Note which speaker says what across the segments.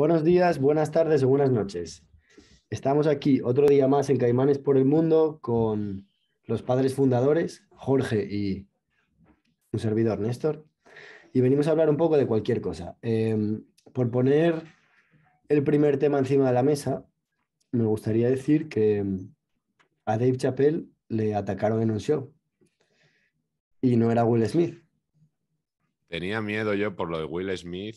Speaker 1: Buenos días, buenas tardes o buenas noches. Estamos aquí otro día más en Caimanes por el Mundo con los padres fundadores, Jorge y un servidor, Néstor. Y venimos a hablar un poco de cualquier cosa. Em, por poner el primer tema encima de la mesa, me gustaría decir que em, a Dave Chappelle le atacaron en un show. Y no era Will Smith.
Speaker 2: Tenía miedo yo por lo de Will Smith.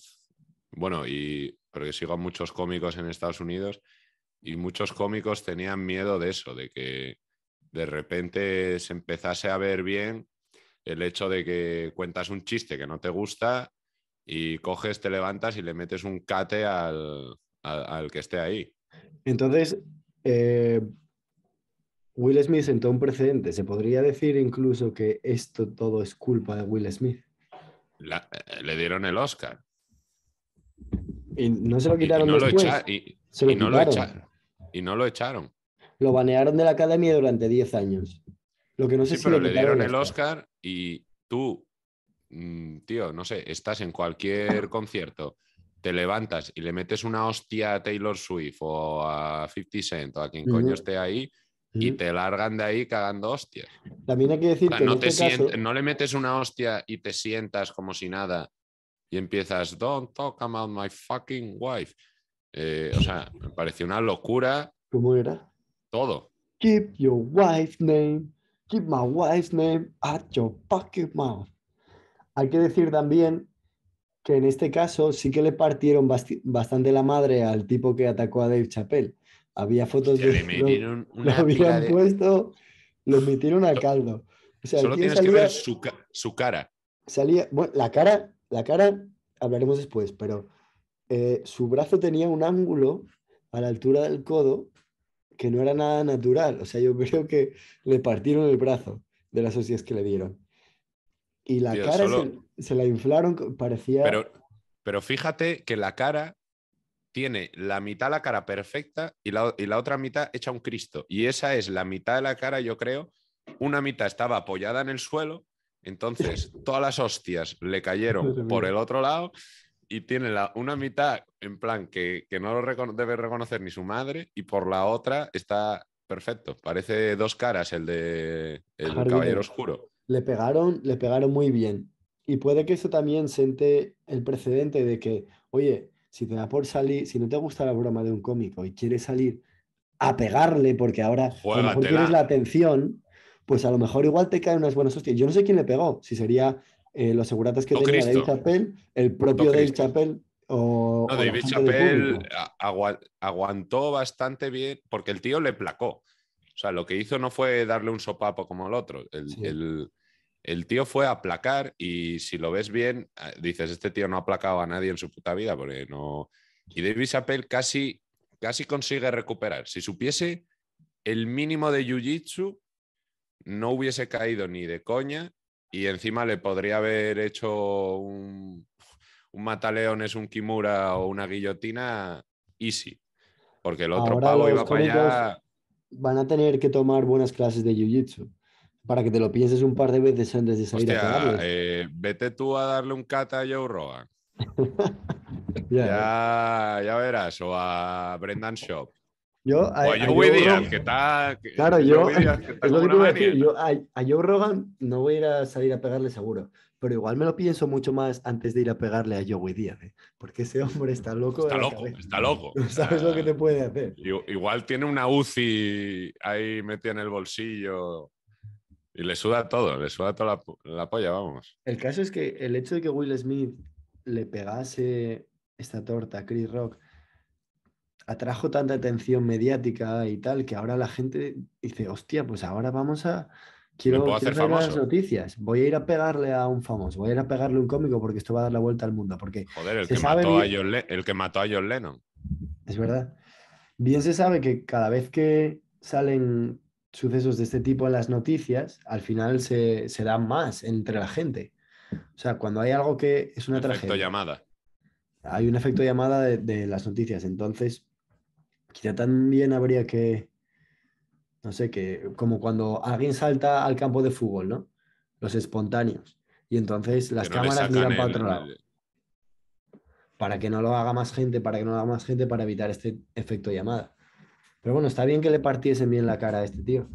Speaker 2: Bueno, y porque sigo a muchos cómicos en Estados Unidos y muchos cómicos tenían miedo de eso, de que de repente se empezase a ver bien el hecho de que cuentas un chiste que no te gusta y coges, te levantas y le metes un cate al, que esté ahí.
Speaker 1: Entonces, eh, Will Smith sentó un precedente. ¿Se podría decir incluso que esto todo es culpa de Will Smith?
Speaker 2: Eh, le dieron el Oscar.
Speaker 1: Y no se lo quitaron después. y,
Speaker 2: no lo echaron.
Speaker 1: Lo banearon de la academia durante 10 años. Lo que no sé sí, pero le dieron el
Speaker 2: Oscar. y tú, mm, tío, no sé, estás en cualquier concierto, te levantas y le metes una hostia a Taylor Swift o a 50 Cent o a quien coño esté ahí y te largan de ahí cagando hostias. También
Speaker 1: hay que decir que no, este
Speaker 2: no le metes una hostia y te sientas como si nada y empiezas, don't talk about my fucking wife. Eh, o sea, me pareció una locura. ¿Cómo era? Todo.
Speaker 1: Keep your wife's name, keep my wife's name at your fucking mouth. Hay que decir también que en este caso sí que le partieron bastante la madre al tipo que atacó a Dave Chappelle.
Speaker 2: Había fotos de. de... Lo, una lo habían puesto,
Speaker 1: metieron al caldo.
Speaker 2: Solo tienes que ver su, su cara.
Speaker 1: Salía, la cara la cara, hablaremos después, pero eh, su brazo tenía un ángulo a la altura del codo que no era nada natural. O sea, yo creo que le partieron el brazo de las hostias que le dieron. Y la cara se, la inflaron, parecía...
Speaker 2: Pero, fíjate que la cara tiene la mitad la cara perfecta y la, y la, otra mitad hecha un Cristo. Y esa es la mitad de la cara, yo creo. Una mitad estaba apoyada en el suelo entonces, todas las hostias le cayeron por el otro lado y tiene la, una mitad en plan que, no lo debe reconocer ni su madre y por la otra está perfecto. Parece dos caras el de el Caballero Oscuro.
Speaker 1: Le pegaron, le pegaron muy bien. Y puede que eso también sente el precedente de que, oye, si te da por salir, si no te gusta la broma de un cómico y quieres salir a pegarle porque ahora a la atención, pues a lo mejor igual te caen unas buenas hostias. Yo no sé quién le pegó, si sería eh, los seguratas que tenía David el propio David Chapel O, no, David Chappell
Speaker 2: aguantó bastante bien porque el tío le placó. O sea, lo que hizo no fue darle un sopapo como el otro. El, tío fue a aplacar y si lo ves bien, ah, dices, este tío no ha aplacado a nadie en su puta vida porque no... Y David Chappell casi, casi consigue recuperar. Si supiese el mínimo de Jiu-Jitsu, no hubiese caído ni de coña y encima le podría haber hecho un, un mataleones, un kimura o una guillotina easy. Porque el otro pavo iba para allá.
Speaker 1: Van a tener que tomar buenas clases de jiu-jitsu para que te lo pienses un par de veces antes de salir a a
Speaker 2: eh, vete tú a darle un kata a Joe Rogan. Eh. ya, verás, o a Brendan Shop.
Speaker 1: Yo, a, que está. claro, yo. Yo,
Speaker 2: Joe
Speaker 1: Rogan no voy a ir a salir a pegarle seguro, pero igual me lo pienso mucho más antes de ir a pegarle a Joey Díaz, ¿eh? porque ese hombre está loco. Está loco, está loco. sabes lo que te puede hacer.
Speaker 2: Igual tiene una UCI ahí metida en el bolsillo. Y le suda todo, le suda toda la, la polla, vamos.
Speaker 1: El caso es que el hecho de que Will Smith le pegase esta torta a Chris Rock atrajo tanta atención mediática y tal, que ahora la gente dice, hostia, pues ahora vamos a... Quiero, hacer las noticias. Voy a ir a pegarle a un famoso, voy a ir a pegarle a un cómico porque esto va a dar la vuelta al mundo.
Speaker 2: Porque Joder, el, que mató, a John Lennon.
Speaker 1: Es verdad. Bien se sabe que cada vez que salen sucesos de este tipo en las noticias, al final se, se dan más entre la gente. O sea, cuando hay algo que es una efecto tragedia. llamada. Hay un efecto llamada de, de las noticias. Entonces, Quizá también habría que, no sé, que como cuando alguien salta al campo de fútbol, ¿no? Los espontáneos. Y entonces las cámaras miran para otro lado. Para que no lo haga más gente, para que no haga más gente, para evitar este efecto llamada. Pero bueno, está bien que le partiesen bien la cara a este tío,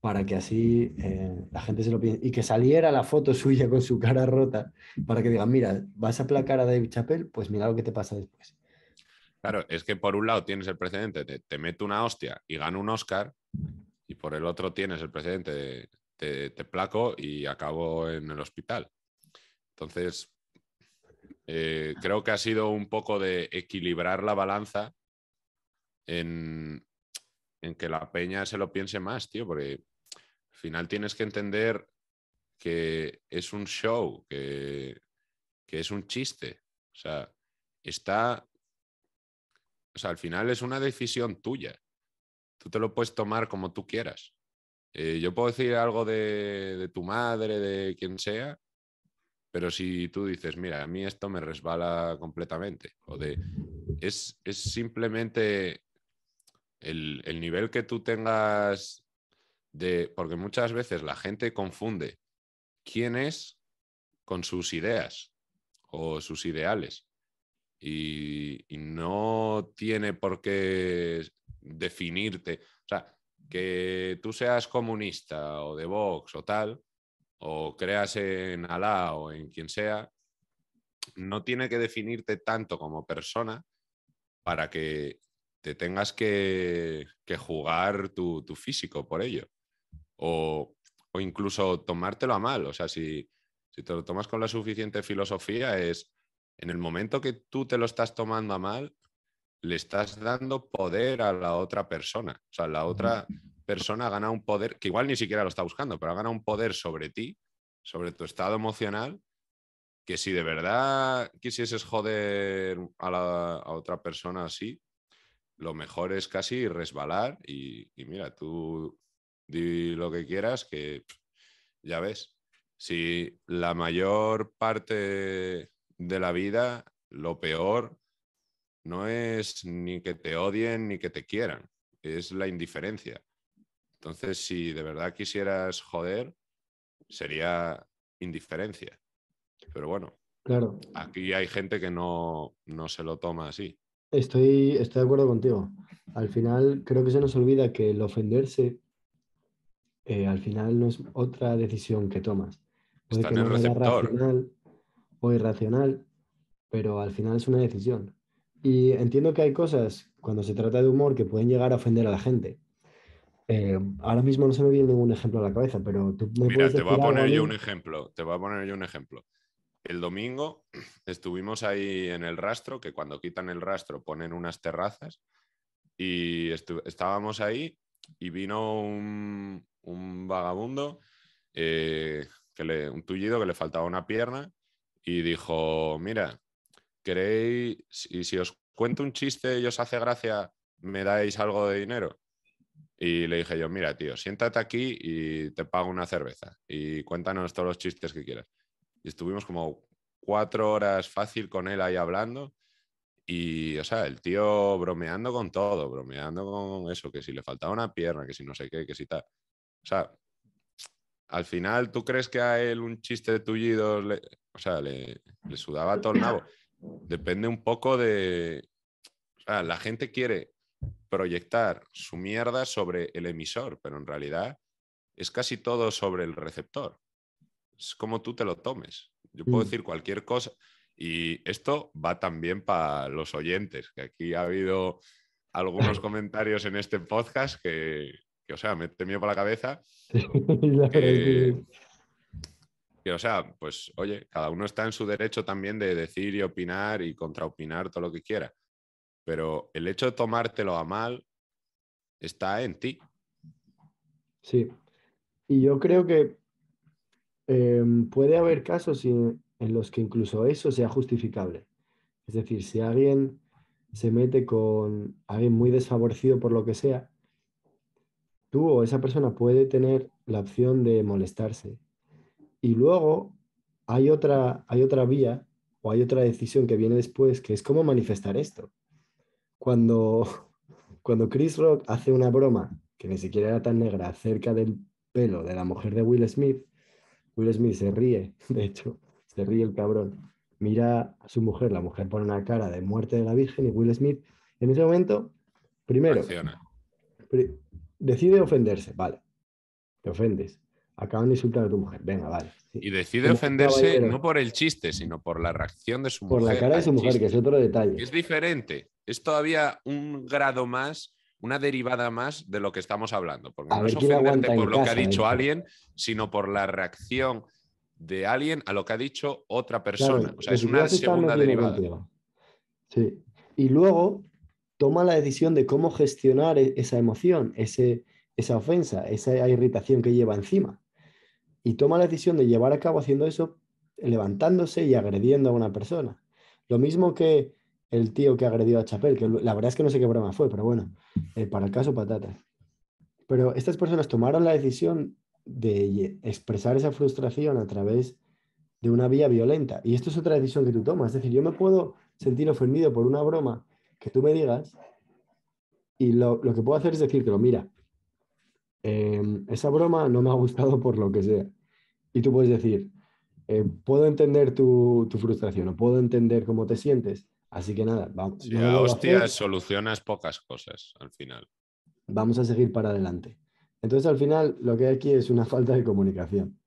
Speaker 1: para que así eh, la gente se lo piense. Y que saliera la foto suya con su cara rota, para que digan, mira, vas a aplacar a David Chappell, pues mira lo que te pasa después.
Speaker 2: Claro, es que por un lado tienes el precedente de te meto una hostia y gano un Oscar, y por el otro tienes el precedente de te, placo y acabo en el hospital. Entonces, eh, creo que ha sido un poco de equilibrar la balanza en, que la peña se lo piense más, tío, porque al final tienes que entender que es un show, que, que es un chiste. O sea, está o sea, al final es una decisión tuya. Tú te lo puedes tomar como tú quieras. Eh, yo puedo decir algo de, de, tu madre, de quien sea, pero si tú dices, mira, a mí esto me resbala completamente, o de, es, es simplemente el nivel que tú tengas de, porque muchas veces la gente confunde quién es con sus ideas o sus ideales y, no tiene por qué definirte. O sea, que tú seas comunista o de Vox o tal, o creas en Alá o en quien sea, no tiene que definirte tanto como persona para que te tengas que, jugar tu, físico por ello. O, incluso tomártelo a mal. O sea, si, si te lo tomas con la suficiente filosofía, es en el momento que tú te lo estás tomando a mal, le estás dando poder a la otra persona. O sea, la otra persona gana un poder, que igual ni siquiera lo está buscando, pero gana un poder sobre ti, sobre tu estado emocional, que si de verdad quisieses joder a, la, otra persona así, lo mejor es casi resbalar y, y, mira, tú di lo que quieras, que ya ves, si la mayor parte de la vida, lo peor no es ni que te odien ni que te quieran, es la indiferencia. Entonces, si de verdad quisieras joder, sería indiferencia. Pero bueno, claro. aquí hay gente que no, no se lo toma así.
Speaker 1: Estoy, estoy de acuerdo contigo. Al final, creo que se nos olvida que el ofenderse, eh, al final no es otra decisión que tomas.
Speaker 2: Está en el receptor
Speaker 1: o irracional, pero al final es una decisión. Y entiendo que hay cosas, cuando se trata de humor, que pueden llegar a ofender a la gente. Eh, ahora mismo no se me viene ningún ejemplo a la cabeza, pero tú me Mira, te voy a poner yo un
Speaker 2: ejemplo. Te voy a poner yo un ejemplo. El domingo estuvimos ahí en el rastro, que cuando quitan el rastro ponen unas terrazas, y estábamos ahí y vino un, vagabundo, eh, que le, un tullido que le faltaba una pierna, y dijo, mira, ¿queréis, y si os cuento un chiste y os hace gracia, me dais algo de dinero? Y le dije yo, mira, tío, siéntate aquí y te pago una cerveza y cuéntanos todos los chistes que quieras. Y estuvimos como cuatro horas fácil con él ahí hablando. Y, o sea, el tío bromeando con todo, bromeando con eso, que si le faltaba una pierna, que si no sé qué, que si tal. O sea, al final, ¿tú crees que a él un chiste de tullidos, le, o sea, le, sudaba todo el Depende un poco de... O la gente quiere proyectar su mierda sobre el emisor, pero en realidad es casi todo sobre el receptor. Es como tú te lo tomes. Yo puedo mm. decir cualquier cosa. Y esto va también para los oyentes, que aquí ha habido algunos comentarios en este podcast que, o sea, me miedo por la cabeza. o sea, pues oye, cada uno está en su derecho también de decir y opinar y contraopinar todo lo que quiera. Pero el hecho de tomártelo a mal está en ti.
Speaker 1: Sí. Y yo creo que em, puede haber casos en, en los que incluso eso sea justificable. Es decir, si alguien se mete con alguien muy desfavorecido por lo que sea, tú o esa persona puede tener la opción de molestarse. Y luego hay otra, hay otra vía o hay otra decisión que viene después, que es cómo manifestar esto. Cuando, cuando Chris Rock hace una broma, que ni siquiera era tan negra, acerca del pelo de la mujer de Will Smith, Will Smith se ríe, de hecho, se ríe el cabrón, mira a su mujer, la mujer pone una cara de muerte de la Virgen y Will Smith, en ese momento, primero, decide ofenderse, vale. Te ofendes. Acaban de insultar a tu
Speaker 2: mujer, venga, vale. Y decide ofenderse no por el chiste, sino por la reacción de su mujer. Por la cara de su mujer, que es otro detalle. Es diferente. Es todavía un grado más, una derivada más de lo que estamos hablando. Porque no es ofenderte por lo que ha dicho eh? alguien, sino por la reacción de alguien a lo que ha dicho otra persona. o sea, es una segunda derivada.
Speaker 1: Sí. Y luego, toma la decisión de cómo gestionar e-, esa emoción, ese, esa ofensa, esa irritación que lleva encima. Y toma la decisión de llevar a cabo haciendo eso, levantándose y agrediendo a una persona. Lo mismo que el tío que agredió a Chapel, que la verdad es que no sé qué broma fue, pero bueno, eh, para el caso patata. Pero estas personas tomaron la decisión de expresar esa frustración a través de una vía violenta. Y esto es otra decisión que tú tomas. Es decir, yo me puedo sentir ofendido por una broma que tú me digas y lo, que puedo hacer es lo mira, em, esa broma no me ha gustado por lo que sea. Y tú puedes decir, eh, puedo entender tu, frustración o puedo entender cómo te sientes. Así que nada, vamos. Ya, hostia,
Speaker 2: solucionas pocas cosas al final.
Speaker 1: Vamos a seguir para adelante. Entonces, al final, lo que hay aquí es una falta de comunicación.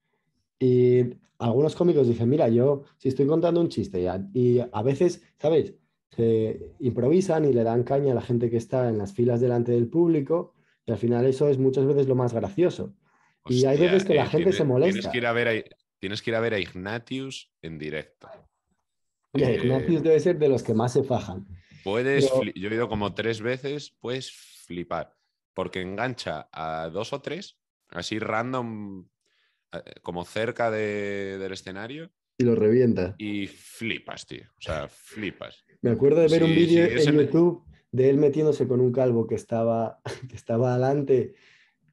Speaker 1: Y algunos cómicos dicen, mira, yo si estoy contando un chiste y y a veces, ¿sabes? se improvisan y le dan caña a la gente que está en las filas delante del público y al final eso es muchas veces lo más gracioso. y hay veces que la eh, gente se molesta. Tienes que,
Speaker 2: ir a ver a, tienes que ir a ver a Ignatius en directo. Eh, Ignatius
Speaker 1: debe ser de los que más se fajan.
Speaker 2: Puedes, yo he ido como tres veces, puedes flipar, porque engancha a dos o tres, así random, eh, como cerca del escenario.
Speaker 1: Y lo revienta.
Speaker 2: Y flipas, tío. O sea, flipas. Me acuerdo de ver un vídeo en YouTube
Speaker 1: de él metiéndose con un calvo que estaba, que estaba adelante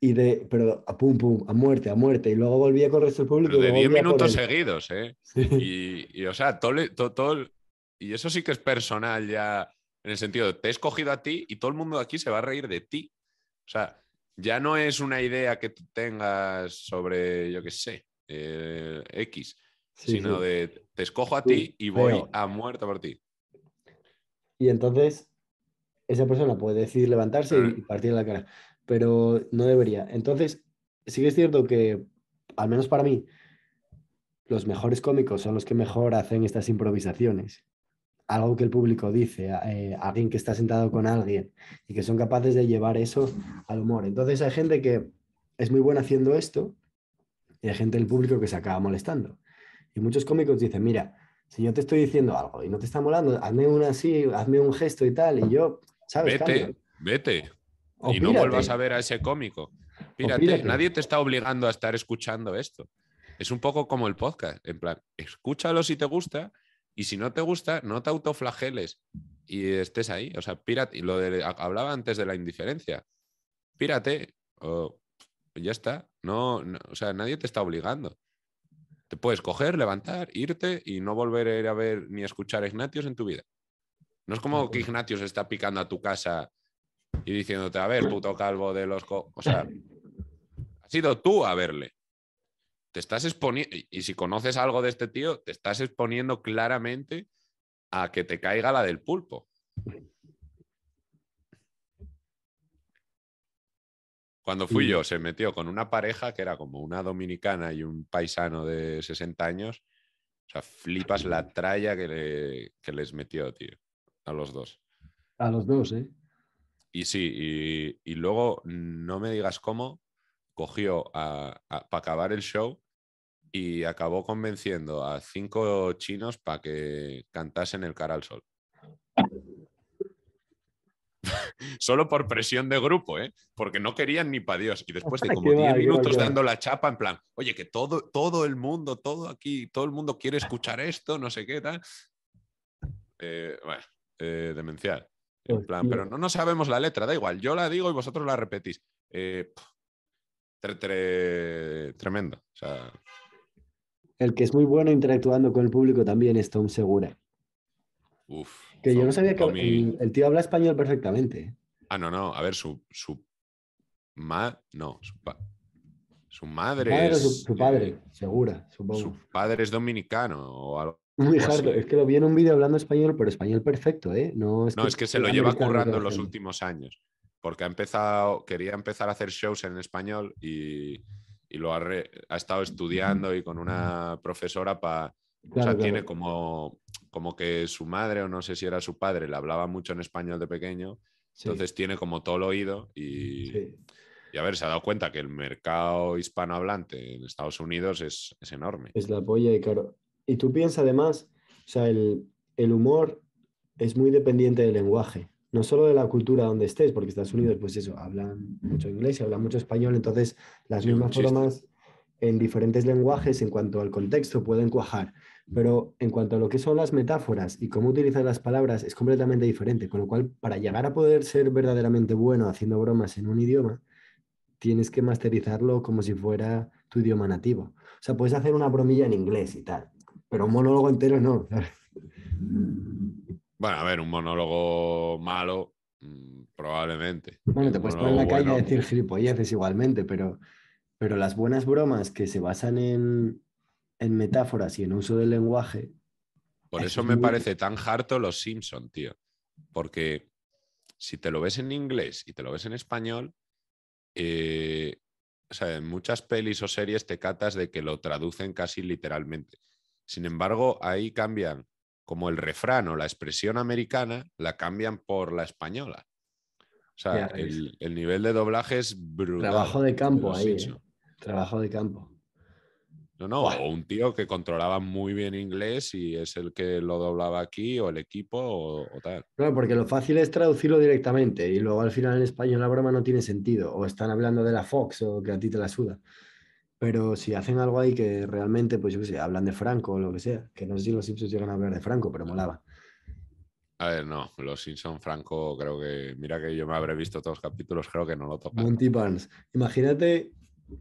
Speaker 1: y de, pero a pum, pum, a muerte, a muerte, y luego volvía con el resto del público. de 10 minutos
Speaker 2: seguidos, ¿eh? Y, y, o sea, todo, todo, y eso sí que es personal ya, en el sentido, de, te he escogido a ti y todo el mundo de aquí se va a reír de ti. O sea, ya no es una idea que tú tengas sobre, yo qué sé, eh, X, sino de, te escojo a ti y voy a muerte por ti.
Speaker 1: Y entonces esa persona puede decidir levantarse y, partir ah. partir la cara, pero no debería. Entonces, sí que es cierto que, al menos para mí, los mejores cómicos son los que mejor hacen estas improvisaciones. Algo que el público dice, eh, alguien que está sentado con alguien y que son capaces de llevar eso al humor. Entonces hay gente que es muy buena haciendo esto y hay gente del público que se acaba molestando. Y muchos cómicos dicen, mira, si yo te estoy diciendo algo y no te está molando, hazme una así, hazme un gesto y tal, y yo, ¿sabes? Vete, vete. y no vuelvas a
Speaker 2: ver a ese cómico.
Speaker 1: Pírate. nadie
Speaker 2: te está obligando a estar escuchando esto. Es un poco como el podcast, en plan, escúchalo si te gusta y si no te gusta, no te autoflageles y estés ahí. O sea, pírate. lo de, hablaba antes de la indiferencia. Pírate o ya está. no, o sea, nadie te está obligando. Te puedes coger, levantar, irte y no volver a ir a ver ni a escuchar a Ignatius en tu vida. No es como que Ignatius está picando a tu casa y diciéndote, a ver, puto calvo de los... o sea, ha sido tú a verle. Te estás exponiendo, y si conoces algo de este tío, te estás exponiendo claramente a que te caiga la del pulpo. Cuando fui yo, se metió con una pareja que era como una dominicana y un paisano de 60 años. O sea, flipas la tralla que, les metió, tío, a los dos.
Speaker 1: A los dos, ¿eh?
Speaker 2: Y sí, y, luego, no me digas cómo, cogió para acabar el show y acabó convenciendo a cinco chinos para que cantasen el cara al sol. solo por presión de grupo, ¿eh? porque no querían ni para Dios. Y después de como 10 minutos dando la chapa, en plan, oye, que todo, todo el mundo, todo aquí, todo el mundo quiere escuchar esto, no sé qué tal. Eh, eh, demencial. En pues plan, pero no, no sabemos la letra, da igual, yo la digo y vosotros la repetís. tremendo.
Speaker 1: El que es muy bueno interactuando con el público también es Tom Segura. Uf, que yo no sabía que el, tío habla español perfectamente. ¿eh?
Speaker 2: Ah, no, no. A ver, su, su ma, no, su, madre. es, su, padre, segura, Su padre es dominicano o algo. Es
Speaker 1: que lo vi en un vídeo hablando español, pero español perfecto, ¿eh? No, es, que, se lo lleva currando en los
Speaker 2: últimos años. Porque ha empezado, quería empezar a hacer shows en español y, lo ha, estado estudiando y con una profesora para. o sea, tiene como como que su madre o no sé si era su padre le hablaba mucho en español de pequeño, entonces tiene como todo el oído y, y, a ver, se ha dado cuenta que el mercado hispanohablante en Estados Unidos es, enorme.
Speaker 1: Es la polla y claro. Y tú piensas además, o sea, el, humor es muy dependiente del lenguaje, no solo de la cultura donde estés, porque Estados Unidos, pues eso, hablan mucho inglés y hablan mucho español, entonces las mismas formas en diferentes lenguajes en cuanto al contexto pueden cuajar. Pero en cuanto a lo que son las metáforas y cómo utilizar las palabras es completamente diferente, con lo cual para llegar a poder ser verdaderamente bueno haciendo bromas en un idioma, tienes que masterizarlo como si fuera tu idioma nativo. O sea, puedes hacer una bromilla en inglés y tal, pero un monólogo entero no.
Speaker 2: Bueno, a ver, un monólogo malo, mm, probablemente. Bueno, te puedes poner en la calle a decir pues
Speaker 1: gilipolleces igualmente, pero, pero las buenas bromas que se basan en, en metáforas y en uso del lenguaje.
Speaker 2: Por eso me parece tan harto los Simpson, tío. Porque si te lo ves en inglés y te lo ves en español, eh, o sea, en muchas pelis o series te catas de que lo traducen casi literalmente. Sin embargo, ahí cambian como el refrán o la expresión americana, la cambian por la española. O sea, el, nivel de doblaje es brutal. Trabajo de campo ahí. ¿eh?
Speaker 1: Trabajo de campo.
Speaker 2: No, no, o un tío que controlaba muy bien inglés y es el que lo doblaba aquí o el equipo o, tal.
Speaker 1: Claro, porque lo fácil es traducirlo directamente y luego al final en español la broma no tiene sentido. O están hablando de la Fox o que a ti te la suda. Pero si hacen algo ahí que realmente, pues yo qué sé, hablan de Franco o lo que sea, que no sé si los Simpsons llegan a hablar de Franco, pero molaba.
Speaker 2: A ver, no, los Simpsons, Franco, creo que, mira que yo me habré visto todos los capítulos, creo que no lo tocan.
Speaker 1: Monty Barnes, imagínate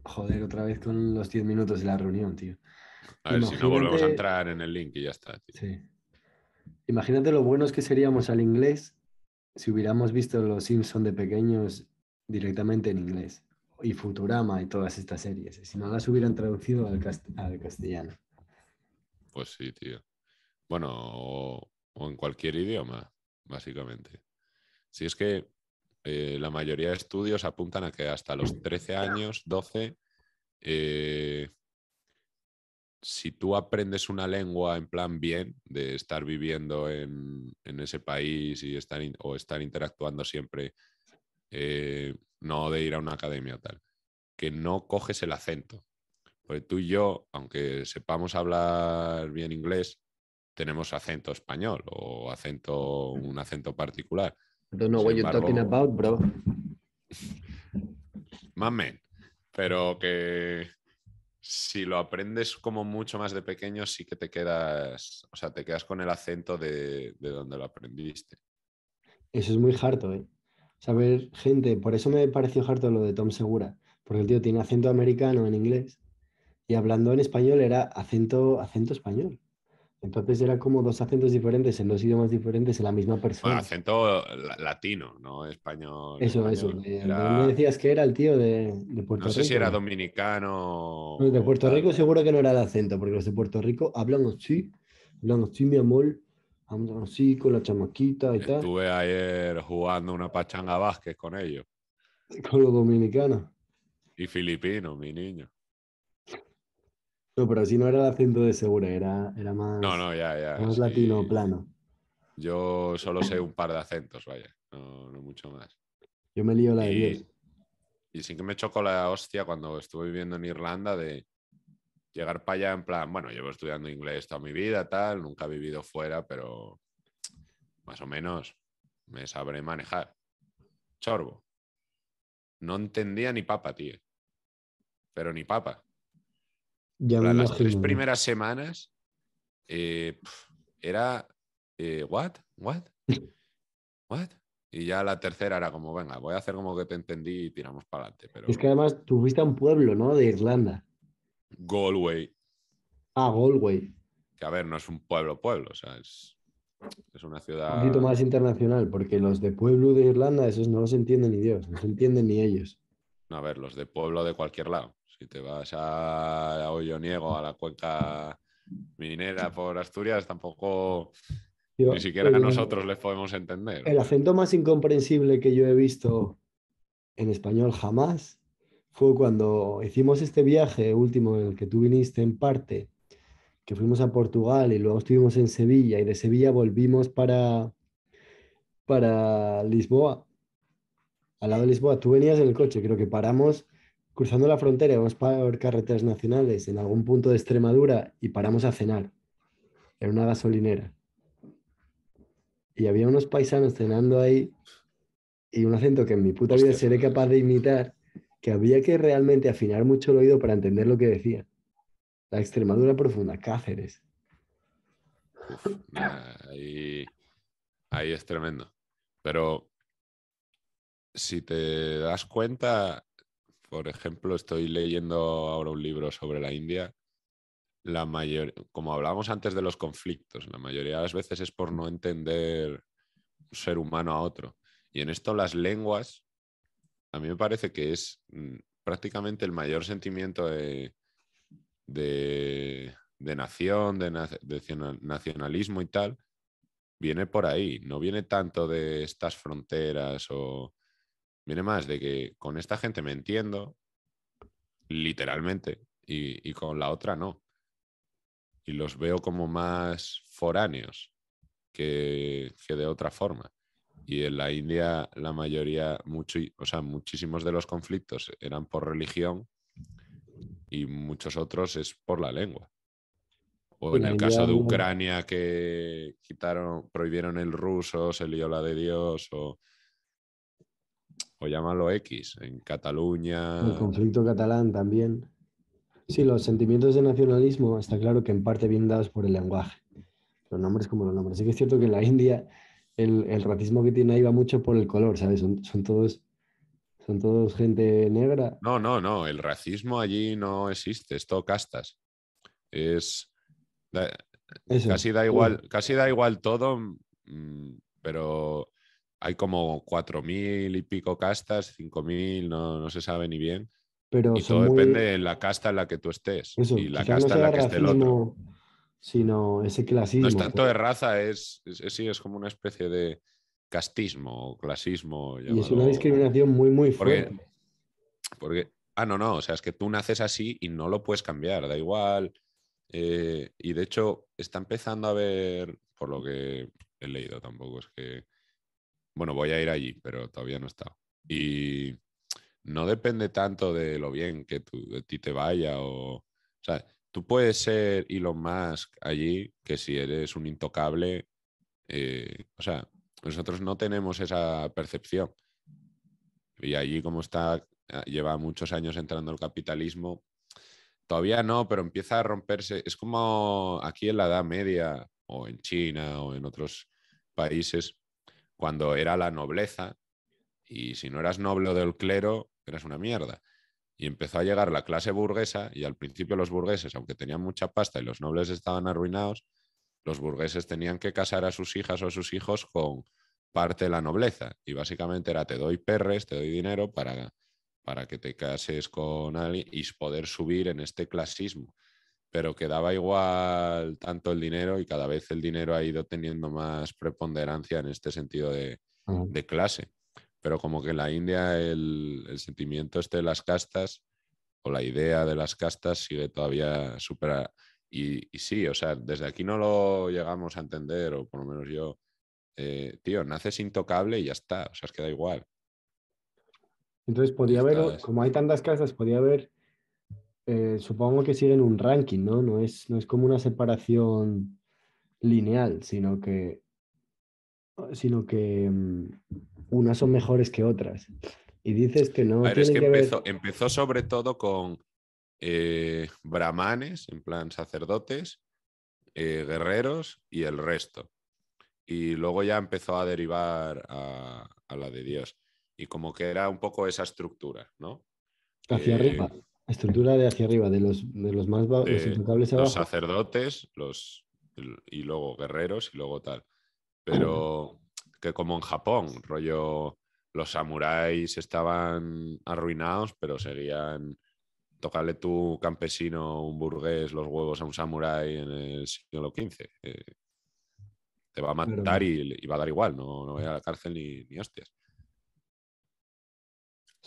Speaker 1: Joder, otra vez con los 10 minutos de la reunión, tío. A ver si no volvemos a
Speaker 2: entrar en el link y ya está. Sí.
Speaker 1: Imagínate lo buenos que seríamos al inglés si hubiéramos visto Los Simpsons de pequeños directamente en inglés. Y Futurama y todas estas series. Si no las hubieran traducido al, castellano.
Speaker 2: Pues sí, tío. Bueno, o en cualquier idioma, básicamente. Si es que eh, la mayoría de estudios apuntan a que hasta los 13 años, 12, eh, si tú aprendes una lengua en plan bien, de estar viviendo en, ese país y o estar interactuando siempre, eh, no de ir a una academia tal, que no coges el acento. Porque tú y yo, aunque sepamos hablar bien inglés, tenemos acento español o un acento particular. I don't know what you're talking about, bro. Mamen. Pero que si lo aprendes como mucho más de pequeño, sí que te quedas, o sea, te quedas con el acento de, donde lo aprendiste.
Speaker 1: Eso es muy harto, ¿eh? Saber, gente, por eso me pareció harto lo de Tom Segura, porque el tío tiene acento americano en inglés y hablando en español era acento, acento español. Entonces era como dos acentos diferentes en dos idiomas diferentes en la misma persona. Bueno,
Speaker 2: acento latino, no español. Eso, eso. Me decías
Speaker 1: que era el tío de, Puerto Rico? No sé si era
Speaker 2: dominicano. Pues de Puerto Rico
Speaker 1: seguro que no era el acento, porque los de Puerto Rico hablan así, hablan así, mi amor, hablan así con la chamaquita y tal.
Speaker 2: Estuve ayer jugando una pachanga Vázquez con ellos.
Speaker 1: Con los dominicanos.
Speaker 2: Y filipino, mi niño.
Speaker 1: No, pero si no era el acento de Segura, era, era más, no, no, ya, ya, latino plano.
Speaker 2: Yo solo sé un par de acentos, vaya, no, mucho más.
Speaker 1: Yo me lío la de
Speaker 2: Y sí que me chocó la hostia cuando estuve viviendo en Irlanda de llegar para allá en plan, bueno, llevo estudiando inglés toda mi vida, tal, nunca he vivido fuera, pero más o menos me sabré manejar. Chorbo. No entendía ni papa, tío. Pero ni papa.
Speaker 1: Ya las tres primeras
Speaker 2: semanas eh, era, eh, ¿what? ¿What? ¿What? Y ya la tercera era como, venga, voy a hacer como que te entendí y tiramos para adelante. Pero...
Speaker 1: Es que además tuviste un pueblo, ¿no? De Irlanda.
Speaker 2: Galway.
Speaker 1: Ah, Galway.
Speaker 2: Que a ver, no es un pueblo, pueblo, o sea, es, es una ciudad. Un poquito más
Speaker 1: internacional, porque los de pueblo de Irlanda, esos no los entienden ni Dios, no los entienden ni
Speaker 2: ellos. No, a ver, los de pueblo de cualquier lado. Si te vas a, hoyo niego a la cuenca minera por Asturias, tampoco ni siquiera eh, nosotros les podemos entender. El acento
Speaker 1: más incomprensible que yo he visto en español jamás fue cuando hicimos este viaje último en el que tú viniste en parte, que fuimos a Portugal y luego estuvimos en Sevilla y de Sevilla volvimos para, para Lisboa. Al lado de Lisboa, tú venías en el coche, creo que paramos cruzando la frontera, vamos por carreteras nacionales en algún punto de Extremadura y paramos a cenar en una gasolinera. Y había unos paisanos cenando ahí y un acento que en mi puta vida seré capaz de imitar, que había que realmente afinar mucho el oído para entender lo que decía. La Extremadura profunda, Cáceres.
Speaker 2: ahí es tremendo. Pero si te das cuenta, por ejemplo, estoy leyendo ahora un libro sobre la India. La mayor... Como hablábamos antes de los conflictos, la mayoría de las veces es por no entender un ser humano a otro. Y en esto las lenguas, a mí me parece que es mm, prácticamente el mayor sentimiento de, nación, de, nacionalismo y tal, viene por ahí. No viene tanto de estas fronteras o viene más de que con esta gente me entiendo, literalmente, y, con la otra no. Y los veo como más foráneos que, que de otra forma. Y en la India la mayoría, mucho, o sea, muchísimos de los conflictos eran por religión y muchos otros es por la lengua.
Speaker 1: O pues en el caso de Ucrania
Speaker 2: que quitaron, prohibieron el ruso, se lió la de Dios, o o llámalo X, en Cataluña. El conflicto catalán
Speaker 1: también. Sí, los sentimientos de nacionalismo está claro que en parte vienen dados por el lenguaje. Los nombres como los nombres. Sí que es cierto que en la India el, racismo que tiene ahí va mucho por el color, ¿sabes? Son, todos... Son todos gente negra.
Speaker 2: No, no, no. El racismo allí no existe. Es todo castas. Es. casi, da igual, casi da igual todo, mm, pero hay como cuatro mil y pico castas, cinco mil, no, se sabe ni bien.
Speaker 1: Pero y todo depende
Speaker 2: de la casta en la que tú estés y la casta en la que esté el
Speaker 1: otro. Sino ese clasismo. No es tanto
Speaker 2: de pues. raza, es, sí, es como una especie de castismo o clasismo. Y es una
Speaker 1: discriminación muy, muy fuerte.
Speaker 2: Porque, ah, no, no, o sea, es que tú naces así y no lo puedes cambiar, da igual. Eh, y de hecho, está empezando a haber, por lo que he leído tampoco, es que bueno, voy a ir allí, pero todavía no he estado. Y no depende tanto de lo bien que tú, de ti te vaya o... O sea, tú puedes ser Elon Musk allí que si eres un intocable, eh, o sea, nosotros no tenemos esa percepción. Y allí como está, ah, lleva muchos años entrando el capitalismo, todavía no, pero empieza a romperse. Es como aquí en la Edad Media o en China o en otros países, cuando era la nobleza, y si no eras noble o del clero, eras una mierda. Y empezó a llegar la clase burguesa, y al principio los burgueses, aunque tenían mucha pasta y los nobles estaban arruinados, los burgueses tenían que casar a sus hijas o a sus hijos con parte de la nobleza. Y básicamente era te doy perres, te doy dinero para, para que te cases con alguien y poder subir en este clasismo pero que igual tanto el dinero y cada vez el dinero ha ido teniendo más preponderancia en este sentido de, clase. Pero como que en la India el, sentimiento este de las castas o la idea de las castas sigue todavía súper... Y, sí, o sea, desde aquí no lo llegamos a entender, o por lo menos yo, eh, tío, naces intocable y ya está, o sea, es que igual. Entonces
Speaker 1: podría haber, como hay tantas casas, podría haber eh, supongo que siguen un ranking, ¿no? No es, no es como una separación lineal, sino que, sino que mm, unas son mejores que otras. Y dices que no. es
Speaker 2: empezó, sobre todo con eh, brahmanes, en plan sacerdotes, eh, guerreros y el resto. Y luego ya empezó a derivar a, la de Dios. Y como que era un poco esa estructura, ¿no? Hacia arriba.
Speaker 1: Estructura de hacia arriba, de los, de los más los eh, Los
Speaker 2: sacerdotes los, y luego guerreros y luego tal. Pero que como en Japón, rollo, los samuráis estaban arruinados, pero seguían. Tocarle tú, campesino, un burgués, los huevos a un samurái en el siglo XV. Eh, te va a matar y, va a dar igual, no, no voy a la cárcel ni, ni hostias.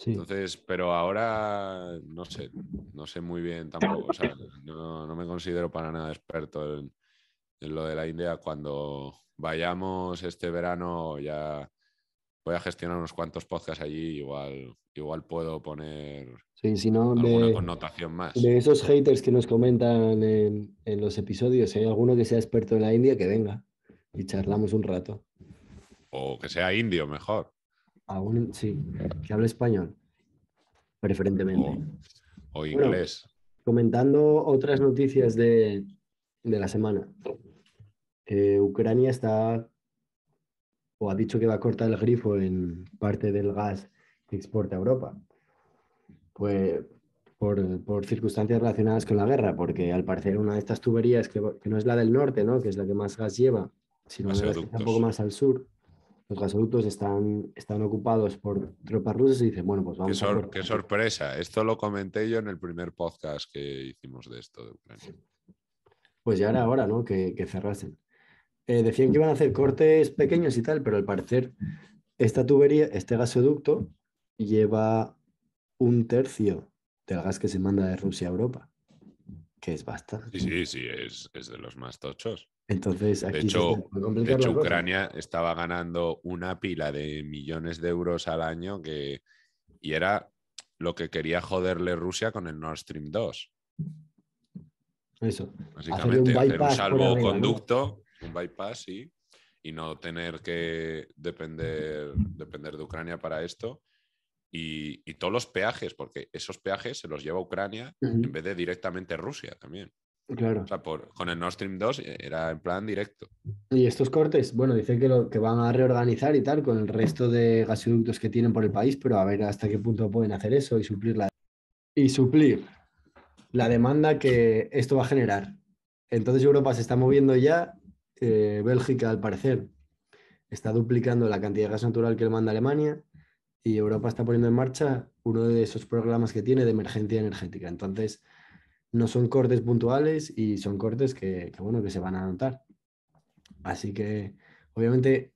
Speaker 2: Entonces, pero ahora no sé, no sé muy bien tampoco. O sea, no, me considero para nada experto en, lo de la India. Cuando vayamos este verano ya voy a gestionar unos cuantos podcasts allí, igual, igual puedo poner alguna connotación más. De esos
Speaker 1: haters que nos comentan en, en los episodios, si hay alguno que sea experto en la India, que venga y charlamos un rato.
Speaker 2: O que sea indio mejor.
Speaker 1: Aún sí, que hable español, preferentemente. O, inglés. comentando otras noticias de, la semana. Eh, Ucrania está o ha dicho que va a cortar el grifo en parte del gas que exporta a Europa. Pues por, circunstancias relacionadas con la guerra, porque al parecer una de estas tuberías, que, no es la del norte, ¿no? que es la que más gas lleva, sino que está un poco más al sur, los gasoductos están, están ocupados por tropas rusas y dicen, bueno, pues vamos. Qué,
Speaker 2: qué sorpresa, esto lo comenté yo en el primer podcast que hicimos de esto de Ucrania.
Speaker 1: Pues ya era hora, ¿no? Que, cerrasen. Eh, decían que iban a hacer cortes pequeños y tal, pero al parecer esta tubería, este gasoducto, lleva un tercio del gas que se manda de Rusia a Europa, que es bastante.
Speaker 2: Sí, sí, sí, es de los más tochos.
Speaker 1: Entonces, de hecho, Ucrania
Speaker 2: estaba ganando una pila de millones de euros al año que, y era lo que quería joderle Rusia con el Nord Stream 2. Eso. Básicamente, hacer un, salvoconducto, un bypass, y no tener que depender, depender de Ucrania para esto. Y, todos los peajes, porque esos peajes se los lleva Ucrania en vez de directamente Rusia también. Claro. O sea, por, con el Nord Stream 2 eh, era el plan directo.
Speaker 1: Y estos cortes, bueno, dicen que, lo, que van a reorganizar y tal con el resto de gasoductos que tienen por el país, pero a ver hasta qué punto pueden hacer eso y suplir la, y suplir la demanda que esto va a generar. Entonces Europa se está moviendo ya, eh, Bélgica al parecer está duplicando la cantidad de gas natural que le manda Alemania y Europa está poniendo en marcha uno de esos programas que tiene de emergencia energética. Entonces no son cortes puntuales y son cortes que, bueno, que se van a notar. Así que, obviamente,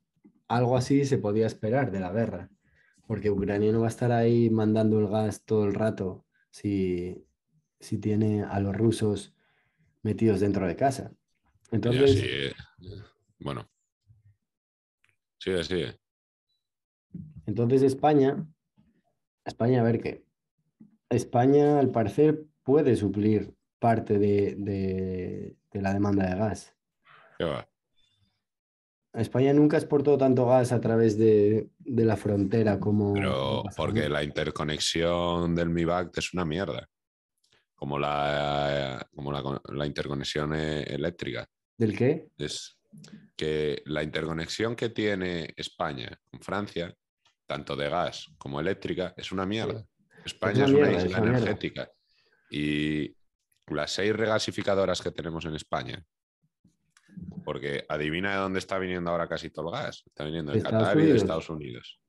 Speaker 1: algo así se podía esperar de la guerra, porque Ucrania no va a estar ahí mandando el gas todo el rato si, tiene a los rusos metidos dentro de casa. Entonces... Bueno.
Speaker 2: Sí, así. es.
Speaker 1: Entonces España, España, a ver qué. España, al parecer, puede suplir parte de, la demanda de gas. España nunca exportó tanto gas a través de, la frontera como... Pero
Speaker 2: porque la interconexión del MiBac es una mierda, como la, la, interconexión e, eléctrica. ¿Del qué? Es que la interconexión que tiene España con Francia, tanto de gas como eléctrica, es una mierda. España es una, isla energética. Y las seis regasificadoras que tenemos en España, porque adivina de dónde está viniendo ahora casi todo el gas. Está viniendo de Qatar y de Estados Unidos.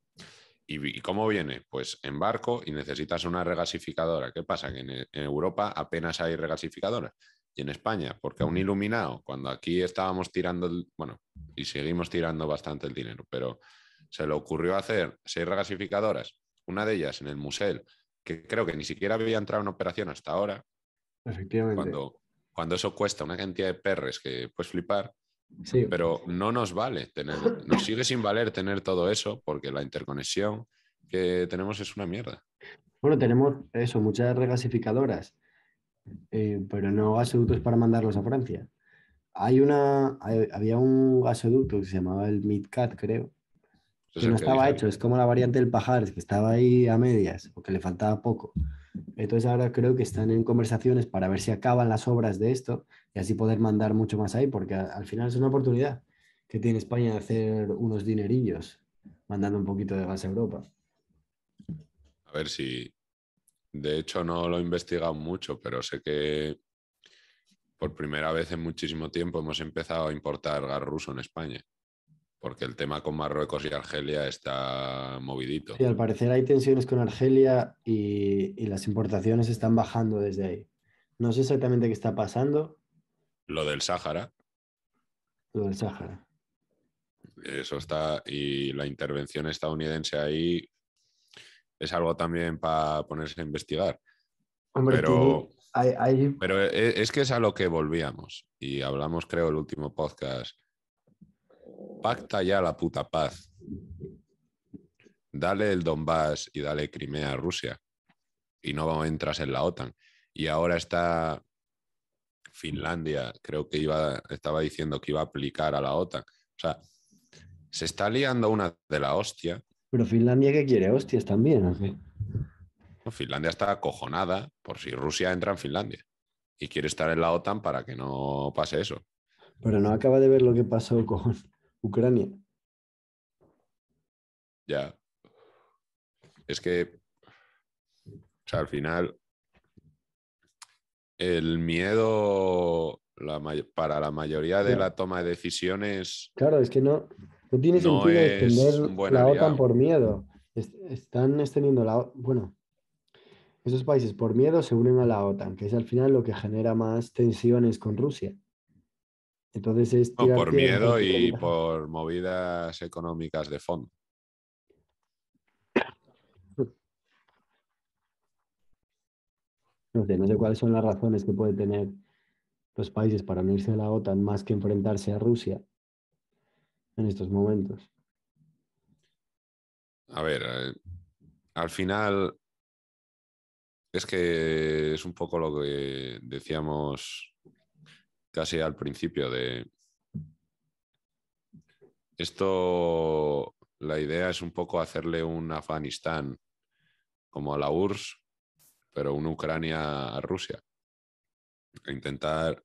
Speaker 2: ¿Y, cómo viene? Pues en barco y necesitas una regasificadora. ¿Qué pasa? Que en, Europa apenas hay regasificadoras. Y en España, porque aún iluminado, cuando aquí estábamos tirando, bueno, y seguimos tirando bastante el dinero, pero se le ocurrió hacer seis regasificadoras, una de ellas en el Musel, que creo que ni siquiera había entrado en operación hasta ahora.
Speaker 1: Efectivamente. Cuando,
Speaker 2: cuando eso cuesta una cantidad de perres que puedes flipar, sí. pero no nos vale tener, nos sigue sin valer tener todo eso porque la interconexión que tenemos es una mierda.
Speaker 1: Bueno, tenemos eso, muchas regasificadoras, eh, pero no gasoductos para mandarlos a Francia. Hay una, había un gasoducto que se llamaba el MidCat, creo, que no estaba hecho, es como la variante del pajar, que estaba ahí a medias o que le faltaba poco. Entonces ahora creo que están en conversaciones para ver si acaban las obras de esto y así poder mandar mucho más ahí, porque al final es una oportunidad que tiene España de hacer unos dinerillos mandando un poquito de gas a Europa.
Speaker 2: A ver si, de hecho no lo he investigado mucho, pero sé que por primera vez en muchísimo tiempo hemos empezado a importar gas ruso en España. Porque el tema con Marruecos y Argelia está movidito.
Speaker 1: Y al parecer hay tensiones con Argelia y, las importaciones están bajando desde ahí. No sé exactamente qué está pasando.
Speaker 2: Lo del Sáhara. Lo del Sáhara. Eso está. Y la intervención estadounidense ahí es algo también para ponerse a investigar.
Speaker 1: pero,
Speaker 2: pero e, es que es a lo que volvíamos. Y hablamos, creo, el último podcast Pacta ya la puta paz. Dale el Donbass y dale Crimea a Rusia. Y no entras en la OTAN. Y ahora está Finlandia, creo que iba, estaba diciendo que iba a aplicar a la OTAN. O sea, se está liando una de la hostia.
Speaker 1: Pero Finlandia que quiere hostias también,
Speaker 2: Finlandia está acojonada por si Rusia entra en Finlandia y quiere estar en la OTAN para que no pase eso.
Speaker 1: Pero no acaba de ver lo que pasó con, Ucrania.
Speaker 2: Ya. Es que, o sea, al final, el miedo para la mayoría de la toma de decisiones.
Speaker 1: Claro, es que no, no tiene sentido extender la OTAN por miedo. están extendiendo la Bueno, esos países por miedo se unen a la OTAN, que es al final lo que genera más tensiones con Rusia. Entonces es no, por miedo y
Speaker 2: por movidas económicas de fondo.
Speaker 1: No sé, no sé cuáles son las razones que pueden tener los países para unirse a la OTAN más que enfrentarse a Rusia en estos momentos.
Speaker 2: A ver, eh, al final es que es un poco lo que decíamos casi al principio de... Esto, la idea es un poco hacerle un Afganistán como a la URSS, pero una Ucrania a Rusia. E intentar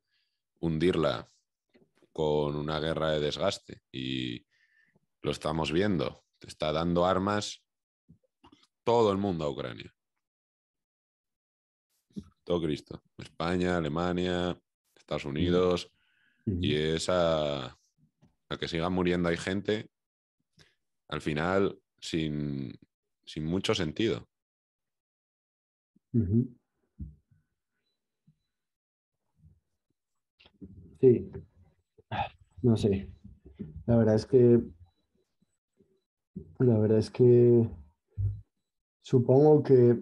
Speaker 2: hundirla con una guerra de desgaste y lo estamos viendo. Está dando armas todo el mundo a Ucrania. Todo Cristo. España, Alemania, Estados Unidos, y esa a, que siga muriendo hay gente, al final, sin, sin mucho sentido.
Speaker 1: Sí, no sé. La verdad es que. La verdad es que. Supongo que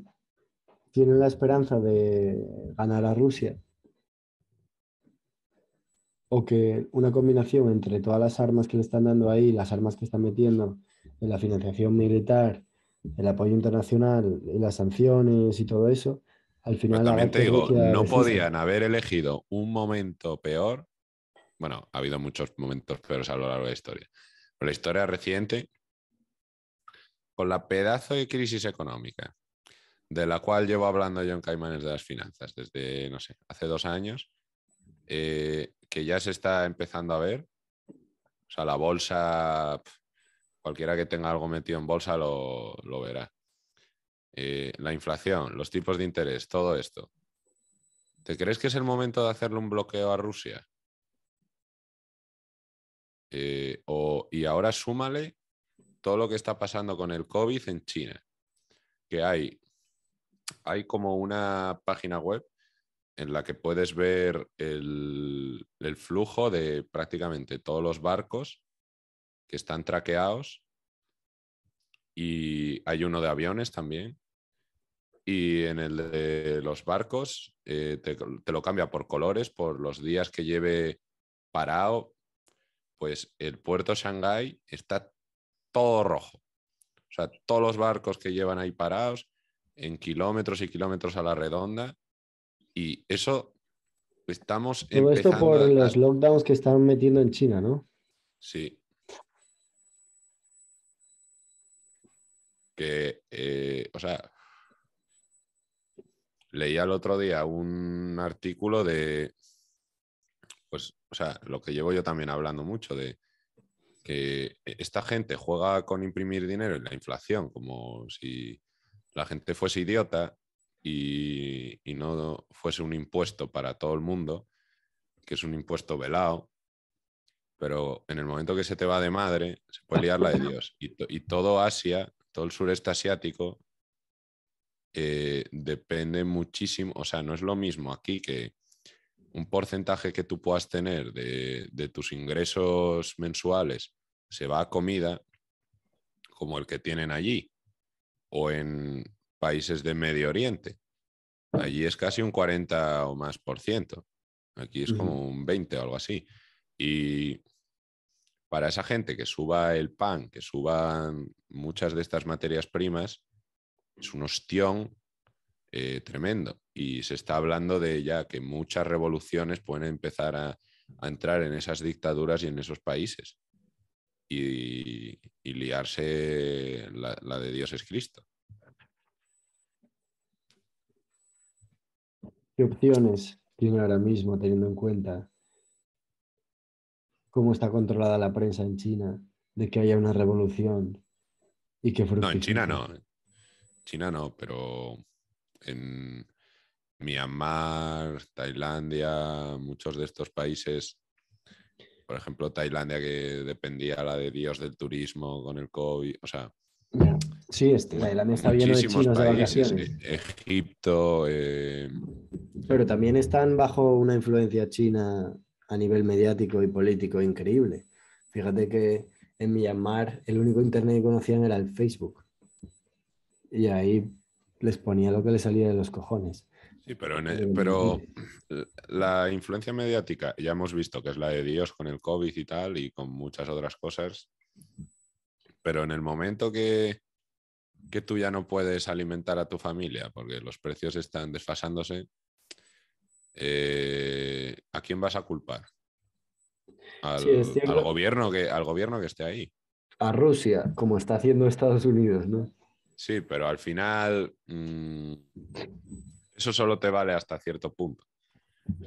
Speaker 1: tienen la esperanza de ganar a Rusia o que una combinación entre todas las armas que le están dando ahí, las armas que están metiendo en la financiación militar, el apoyo internacional las sanciones y todo eso, al pues final... digo, no podían
Speaker 2: haber elegido un momento peor. Bueno, ha habido muchos momentos peores a lo largo de la historia. Pero la historia reciente, con la pedazo de crisis económica, de la cual llevo hablando yo en Caimanes de las Finanzas desde, no sé, hace dos años, eh, que ya se está empezando a ver. O sea, la bolsa, cualquiera que tenga algo metido en bolsa lo, verá. Eh, la inflación, los tipos de interés, todo esto. ¿Te crees que es el momento de hacerle un bloqueo a Rusia? Eh, y ahora súmale todo lo que está pasando con el COVID en China, que hay, hay como una página web en la que puedes ver el, flujo de prácticamente todos los barcos que están traqueados y hay uno de aviones también. Y en el de los barcos eh, te, lo cambia por colores, por los días que lleve parado. Pues el puerto Shanghái está todo rojo. O sea, todos los barcos que llevan ahí parados, en kilómetros y kilómetros a la redonda, y eso estamos... Todo esto por los
Speaker 1: lockdowns que están metiendo en China, ¿no?
Speaker 2: Sí. Que, eh, o sea, leía el otro día un artículo de, pues, o sea, lo que llevo yo también hablando mucho de que esta gente juega con imprimir dinero en la inflación como si la gente fuese idiota y, no fuese un impuesto para todo el mundo, que es un impuesto velado, pero en el momento que se te va de madre, se puede liar de Dios. Y, todo Asia, todo el sureste asiático, eh, depende muchísimo, o sea, no es lo mismo aquí que un porcentaje que tú puedas tener de, de tus ingresos mensuales se va a comida como el que tienen allí o en, países de Medio Oriente. Allí es casi un 40 o más por ciento. Aquí es como un 20 o algo así. Y para esa gente que suba el pan, que suban muchas de estas materias primas, es un ostión eh, tremendo. Y se está hablando de ya que muchas revoluciones pueden empezar a, entrar en esas dictaduras y en esos países. Y, liarse la de Dios es Cristo.
Speaker 1: ¿Qué opciones tiene ahora mismo teniendo en cuenta cómo está controlada la prensa en China de que haya una revolución y que No, en China
Speaker 2: no. China no, pero en Myanmar, Tailandia, muchos de estos países, por ejemplo, Tailandia que dependía la de Dios del turismo con el COVID, o sea,
Speaker 1: Sí, este, Tailandia está lleno de chinos de vacaciones.
Speaker 2: Eh, Egipto. Eh,
Speaker 1: pero también están bajo una influencia china a nivel mediático y político increíble. Fíjate que en Myanmar el único internet que conocían era el Facebook. Y ahí les ponía lo que les salía de los cojones.
Speaker 2: Sí, pero, eh, pero la influencia mediática, ya hemos visto que es la de Dios con el COVID y tal, y con muchas otras cosas. Pero en el momento que, que tú ya no puedes alimentar a tu familia porque los precios están desfasándose, eh, ¿a quién vas a culpar? Al, gobierno que, al gobierno que esté ahí. A
Speaker 1: Rusia, como está haciendo Estados Unidos, ¿no?
Speaker 2: Sí, pero al final mm, eso solo te vale hasta cierto punto.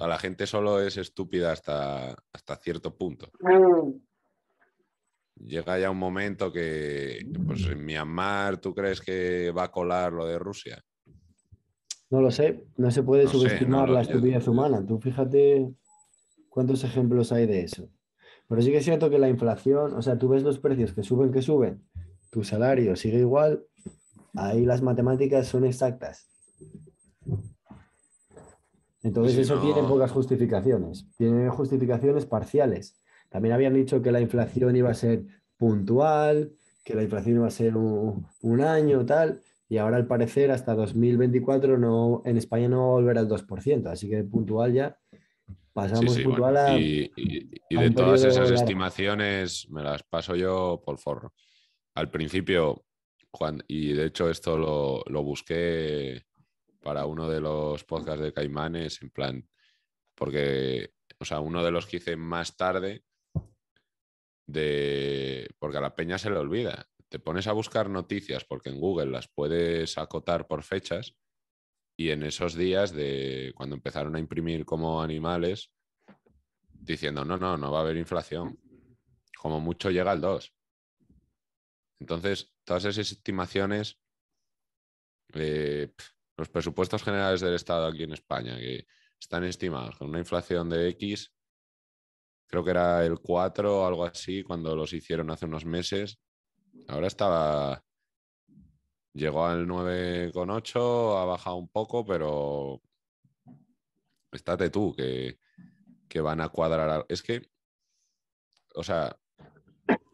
Speaker 2: A la gente solo es estúpida hasta, hasta cierto punto. Mm llega ya un momento que, pues mm. en Myanmar, ¿tú crees que va a colar lo de Rusia?
Speaker 1: No lo sé, no se puede subestimar la estupidez humana. Tú fíjate cuántos ejemplos hay de eso. Pero sí que es cierto que la inflación, o sea, tú ves los precios que suben, que suben, tu salario sigue igual, ahí las matemáticas son exactas. Entonces eso tiene pocas justificaciones, tiene justificaciones parciales. También habían dicho que la inflación iba a ser puntual, que la inflación iba a ser un, año, tal, y ahora al parecer hasta 2024 no, en España no va a volver al 2%, así que puntual ya pasamos puntual a... Y, de todas esas
Speaker 2: estimaciones me las paso yo por forro. Al principio, Juan, y de hecho esto lo, lo busqué para uno de los podcasts de Caimanes, en plan, porque, o sea, uno de los que hice más tarde de... porque a la peña se le olvida. Te pones a buscar noticias porque en Google las puedes acotar por fechas y en esos días de cuando empezaron a imprimir como animales, diciendo, no, no, no va a haber inflación, como mucho llega al 2. Entonces, todas esas estimaciones, eh, los presupuestos generales del Estado aquí en España, que están estimados con una inflación de X, creo que era el 4 o algo así, cuando los hicieron hace unos meses. Ahora estaba, llegó al 9,8, ha bajado un poco, pero estate tú, que, van a cuadrar. Es que, o sea,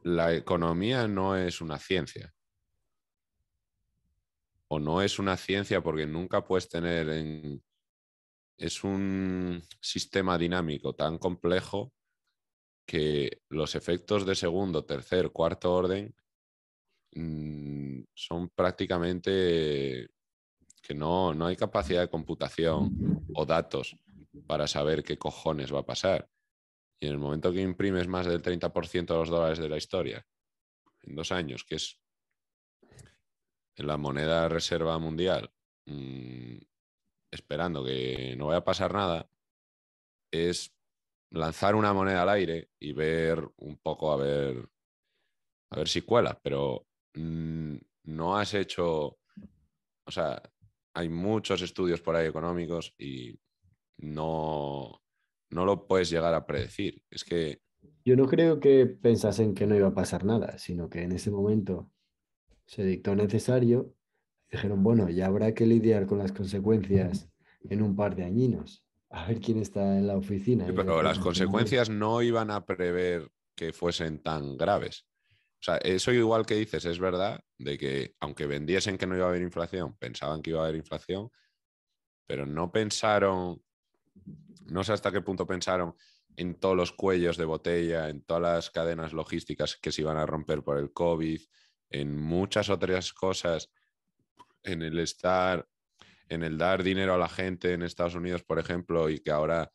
Speaker 2: la economía no es una ciencia. O no es una ciencia porque nunca puedes tener en... Es un sistema dinámico tan complejo que los efectos de segundo, tercer, cuarto orden mm, son prácticamente que no, hay capacidad de computación o datos para saber qué cojones va a pasar. Y en el momento que imprimes más del 30% de los dólares de la historia, en dos años, que es en la moneda reserva mundial, mm, esperando que no vaya a pasar nada, es lanzar una moneda al aire y ver un poco a ver, a ver si cuela, pero mm, no has hecho, o sea, hay muchos estudios por ahí económicos y no, no lo puedes llegar a predecir. Es que...
Speaker 1: Yo no creo que pensasen que no iba a pasar nada, sino que en ese momento se dictó necesario, dijeron, bueno, ya habrá que lidiar con las consecuencias en un par de añinos a ver quién está en la oficina. pero las pues consecuencias
Speaker 2: no iban a prever que fuesen tan graves. O sea, eso igual que dices, es verdad, de que aunque vendiesen que no iba a haber inflación, pensaban que iba a haber inflación, pero no pensaron, no sé hasta qué punto pensaron en todos los cuellos de botella, en todas las cadenas logísticas que se iban a romper por el COVID, en muchas otras cosas, en el estar en el dar dinero a la gente en Estados Unidos, por ejemplo, y que ahora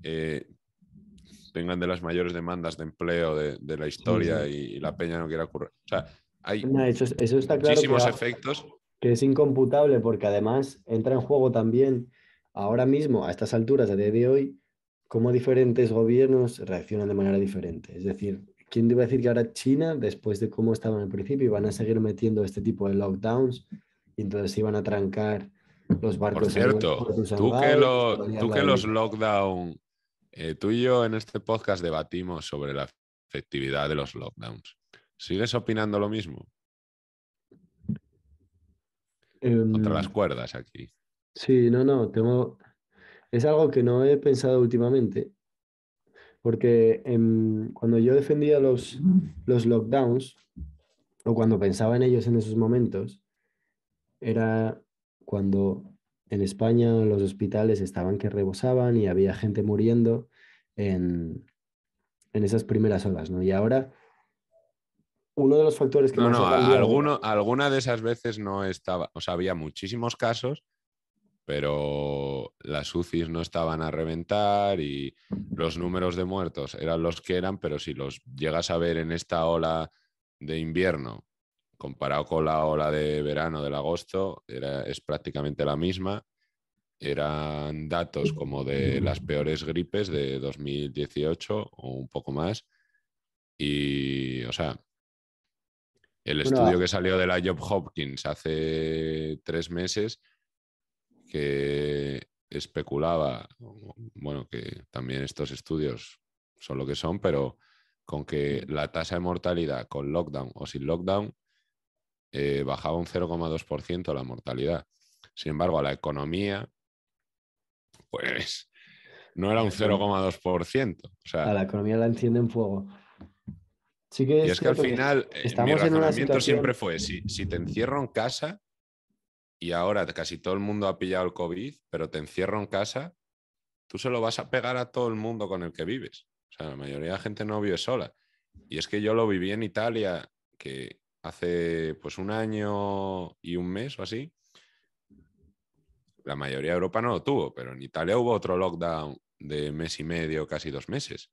Speaker 2: tengan eh, de las mayores demandas de empleo de, la historia Y, la peña no quiera ocurrir. O sea,
Speaker 1: hay muchísimos efectos. Que es incomputable porque además entra en juego también ahora mismo, a estas alturas, a día de hoy, cómo diferentes gobiernos reaccionan de manera diferente. Es decir, ¿quién iba a decir que ahora China, después de cómo estaba en el principio, van a seguir metiendo este tipo de lockdowns y entonces iban a trancar por cierto, tú, que, tú que los
Speaker 2: lockdown, eh, tú y yo en este podcast debatimos sobre la efectividad de los lockdowns. ¿Sigues opinando lo mismo? Contra las em, cuerdas aquí.
Speaker 1: Sí, no, no, tengo... Es algo que no he pensado últimamente, porque cuando yo defendía los, los lockdowns, o cuando pensaba en ellos en esos momentos, era cuando en España los hospitales estaban que rebosaban y había gente muriendo en, en esas primeras olas, ¿no? Y ahora uno de los factores que... No, no,
Speaker 2: alguna de esas veces no estaba, o sea, había muchísimos casos, pero las UCIs no estaban a reventar y los números de muertos eran los que eran, pero si los llegas a ver en esta ola de invierno comparado con la ola de verano del agosto, era, es prácticamente la misma. Eran datos como de las peores gripes de 2018 o un poco más. Y, o sea, el estudio que salió de la Job Hopkins hace tres meses que especulaba, bueno, que también estos estudios son lo que son, pero con que la tasa de mortalidad con lockdown o sin lockdown eh, bajaba un 0,2% la mortalidad. Sin embargo, a la economía, pues no era un 0,2%. a la
Speaker 1: economía la enciende en fuego. que y es que al final, eh, estamos siempre
Speaker 2: fue, si, si te encierro en casa y ahora casi todo el mundo ha pillado el COVID, pero te encierro en casa, tú se lo vas a pegar a todo el mundo con el que vives. O sea, la mayoría de la gente no vive sola. Y es que yo lo viví en Italia, que hace pues un año y un mes o así, la mayoría de Europa no lo tuvo, pero en Italia hubo otro lockdown de mes y medio, casi dos meses.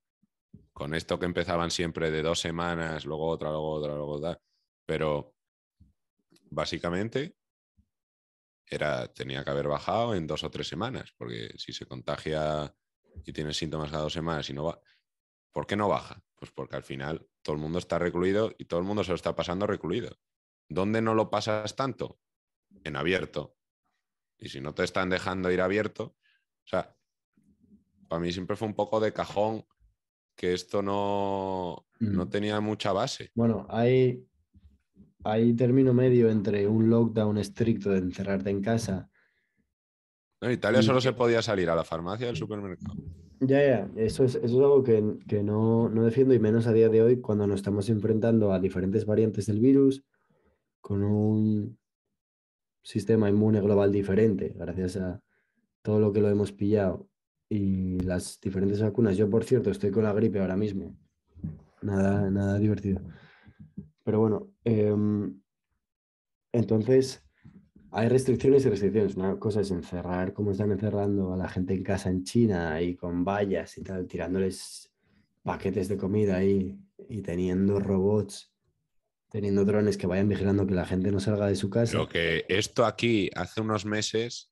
Speaker 2: Con esto que empezaban siempre de dos semanas, luego otra, luego otra, luego otra. Pero básicamente era, tenía que haber bajado en dos o tres semanas, porque si se contagia y tiene síntomas cada dos semanas y no va, ¿por qué no baja? Pues porque al final todo el mundo está recluido y todo el mundo se lo está pasando recluido. ¿Dónde no lo pasas tanto? En abierto. Y si no te están dejando ir abierto, o sea, para mí siempre fue un poco de cajón que esto no, no mm. tenía mucha base. Bueno, hay,
Speaker 1: hay término medio entre un lockdown estricto de encerrarte en casa
Speaker 2: en Italia solo se podía salir a la farmacia al supermercado.
Speaker 1: Ya, ya, eso es, eso es algo que, no, no, defiendo y menos a día de hoy cuando nos estamos enfrentando a diferentes variantes del virus con un sistema inmune global diferente, gracias a todo lo que lo hemos pillado y las diferentes vacunas. Yo, por cierto, estoy con la gripe ahora mismo. Nada, nada divertido. Pero bueno, em, entonces hay restricciones y restricciones. Una cosa es encerrar como están encerrando a la gente en casa en China y con vallas y tal, tirándoles paquetes de comida ahí y teniendo robots, teniendo drones que vayan vigilando que la gente no salga de su casa. Lo
Speaker 2: que esto aquí hace unos meses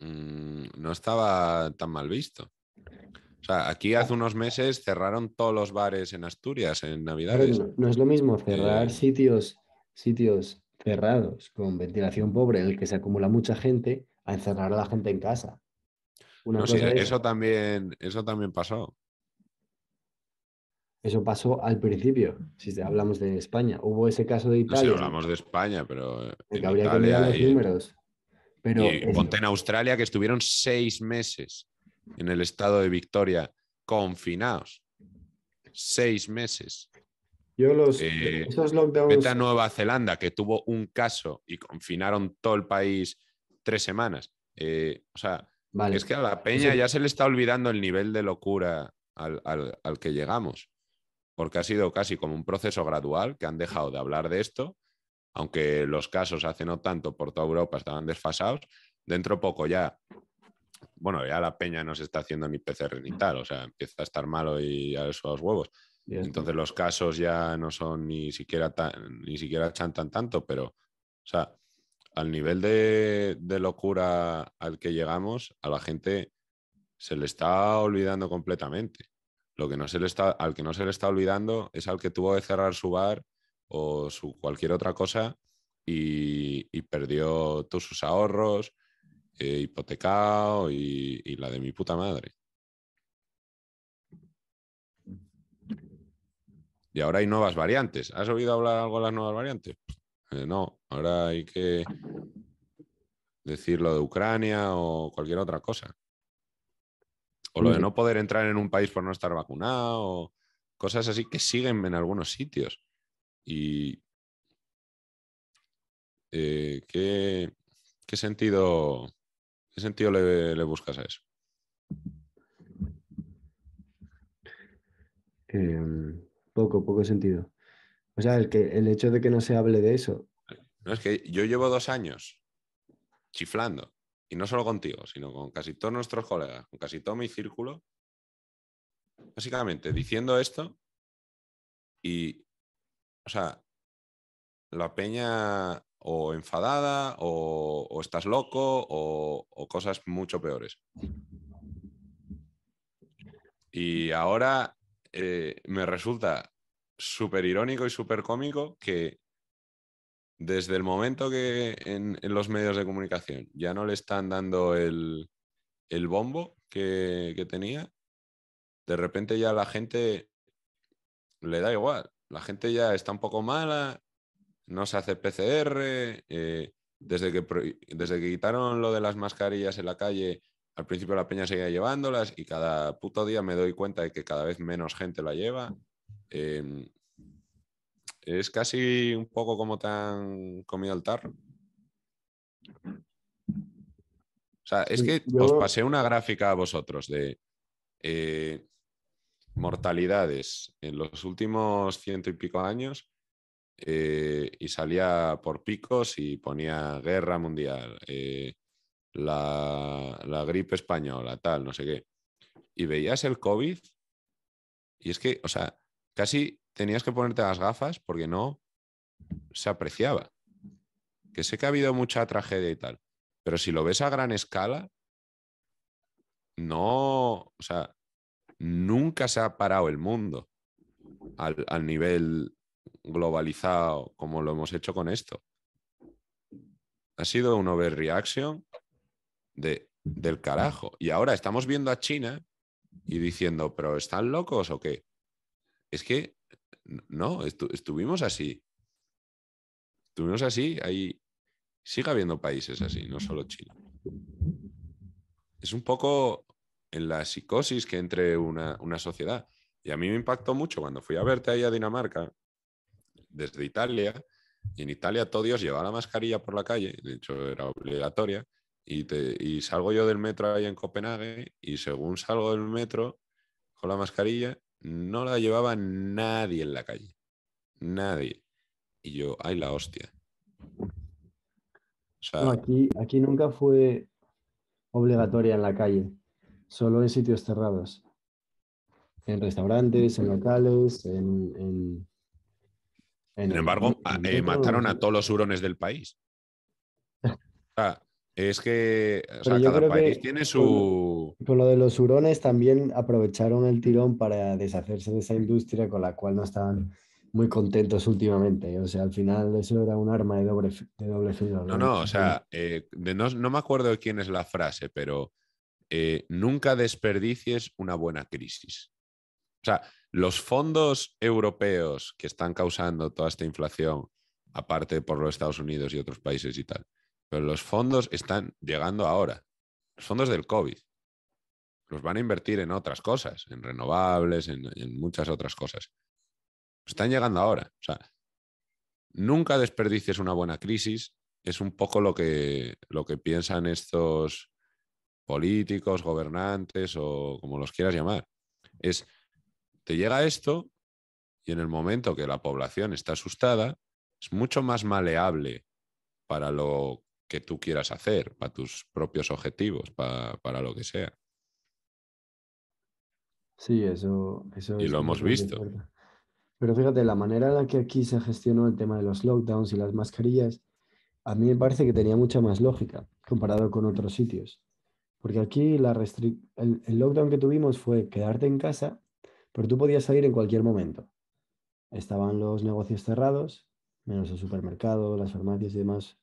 Speaker 2: mm, no estaba tan mal visto. O sea, aquí ah. hace unos meses cerraron todos los bares en Asturias en Navidades.
Speaker 1: No, es lo mismo cerrar eh. sitios, sitios cerrados, con ventilación pobre, en el que se acumula mucha gente, a encerrar a la gente en casa.
Speaker 2: E-, eso, también, eso también pasó.
Speaker 1: Eso pasó al principio, si hablamos de España. Hubo ese caso de Italia. hablamos
Speaker 2: de España, pero. En números. Pero en Australia que estuvieron seis meses en el estado de Victoria confinados. Seis meses. Yo los eh, Vete a Nueva Zelanda, que tuvo un caso y confinaron todo el país tres semanas. Eh, o sea, es que a la pues peña ya se le está olvidando el nivel de locura al, que llegamos. Porque ha sido casi como un proceso gradual que han dejado de hablar de esto, aunque los casos hace no tanto por toda Europa estaban desfasados. Dentro poco ya bueno, ya la peña no se está haciendo ni PCR ni tal, o sea, empieza a estar malo y a los huevos. Entonces los casos ya no son ni siquiera ni siquiera chantan tanto, pero, o sea, al nivel de, locura al que llegamos, a la gente se le está olvidando completamente. Lo que no se le está, al que no se le está olvidando es al que tuvo que cerrar su bar o su cualquier otra cosa y, perdió todos sus ahorros, eh, hipotecado y, y la de mi puta madre. Y ahora hay nuevas variantes. ¿Has oído hablar algo de las nuevas variantes? Eh, no, ahora hay que decir lo de Ucrania o cualquier otra cosa. O lo de no poder entrar en un país por no estar vacunado, o cosas así que siguen en algunos sitios. Y eh, ¿qué, sentido, qué sentido le, buscas a eso?
Speaker 1: Em, poco, poco sentido. O sea, el, que, el hecho de que no se hable de eso.
Speaker 2: No, es que yo llevo dos años chiflando, y no solo contigo, sino con casi todos nuestros colegas, con casi todo mi círculo, básicamente diciendo esto y, o sea, la peña o enfadada o, estás loco o cosas mucho peores. Y ahora eh, me resulta súper irónico y súper cómico que desde el momento que en, los medios de comunicación ya no le están dando el, bombo que, tenía, de repente ya la gente le da igual. La gente ya está un poco mala, no se hace PCR. Eh, desde, que, desde que quitaron lo de las mascarillas en la calle, al principio la peña seguía llevándolas y cada puto día me doy cuenta de que cada vez menos gente la lleva. Em, es casi un poco como tan comido el tarro. O sea, es que os pasé una gráfica a vosotros de eh, mortalidades en los últimos ciento y pico años eh, y salía por picos y ponía guerra mundial, eh, la, gripe española, tal, no sé qué. Y veías el COVID y es que, o sea, casi tenías que ponerte las gafas porque no se apreciaba. Que sé que ha habido mucha tragedia y tal, pero si lo ves a gran escala, no, o sea, nunca se ha parado el mundo al, al nivel globalizado como lo hemos hecho con esto. Ha sido un overreaction del carajo. Y ahora estamos viendo a China y diciendo, pero ¿están locos o qué? Es que no, estuvimos así. Estuvimos así, ahí sigue habiendo países así, no solo China. Es un poco en la psicosis que entre una, una sociedad. Y a mí me impactó mucho cuando fui a verte ahí a Dinamarca, desde Italia, y en Italia todos Dios llevaba la mascarilla por la calle, de hecho era obligatoria, y, salgo yo del metro ahí en Copenhague y según salgo del metro con la mascarilla, no la llevaba nadie en la calle. Nadie. Y yo, ay, la hostia.
Speaker 1: aquí, aquí nunca fue obligatoria en la calle, solo en sitios cerrados. En restaurantes, en locales, en... en, Sin embargo, eh, mataron a
Speaker 2: todos los hurones del país. O sea, es que cada país tiene su.
Speaker 1: Con, lo de los hurones también aprovecharon el tirón para deshacerse de esa industria con la cual no estaban muy contentos últimamente. O sea, al final eso era un arma de doble, de filo. No, no, o sea,
Speaker 2: eh, no, me acuerdo de quién es la frase, pero eh, nunca desperdicies una buena crisis. O sea, los fondos europeos que están causando toda esta inflación, aparte por los Estados Unidos y otros países y tal, pero los fondos están llegando ahora. Los fondos del COVID. Los van a invertir en otras cosas, en renovables, en, muchas otras cosas. Están llegando ahora. O sea, nunca desperdicies una buena crisis. Es un poco lo que, lo que piensan estos políticos, gobernantes o como los quieras llamar. Es, te llega esto y en el momento que la población está asustada, es mucho más maleable para lo que tú quieras hacer, para tus propios objetivos, para, lo que sea.
Speaker 1: Sí, eso, eso y lo hemos visto. Pero fíjate, la manera en la que aquí se gestionó el tema de los lockdowns y las mascarillas, a mí me parece que tenía mucha más lógica comparado con otros sitios. Porque aquí la el, el lockdown que tuvimos fue quedarte en casa, pero tú podías salir en cualquier momento. Estaban los negocios cerrados, menos el supermercado, las farmacias y demás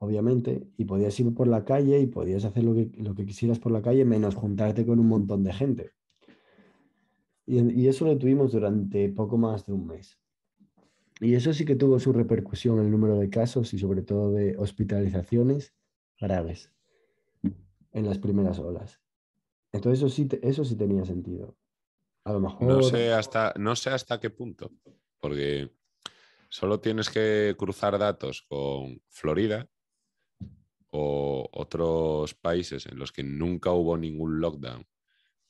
Speaker 1: obviamente, y podías ir por la calle y podías hacer lo que, quisieras por la calle, menos juntarte con un montón de gente. Y, eso lo tuvimos durante poco más de un mes. Y eso sí que tuvo su repercusión en el número de casos y sobre todo de hospitalizaciones graves en las primeras olas. Entonces eso sí, eso sí tenía sentido.
Speaker 2: A lo mejor... hasta, no sé hasta qué punto, porque solo tienes que cruzar datos con Florida o otros países en los que nunca hubo ningún lockdown,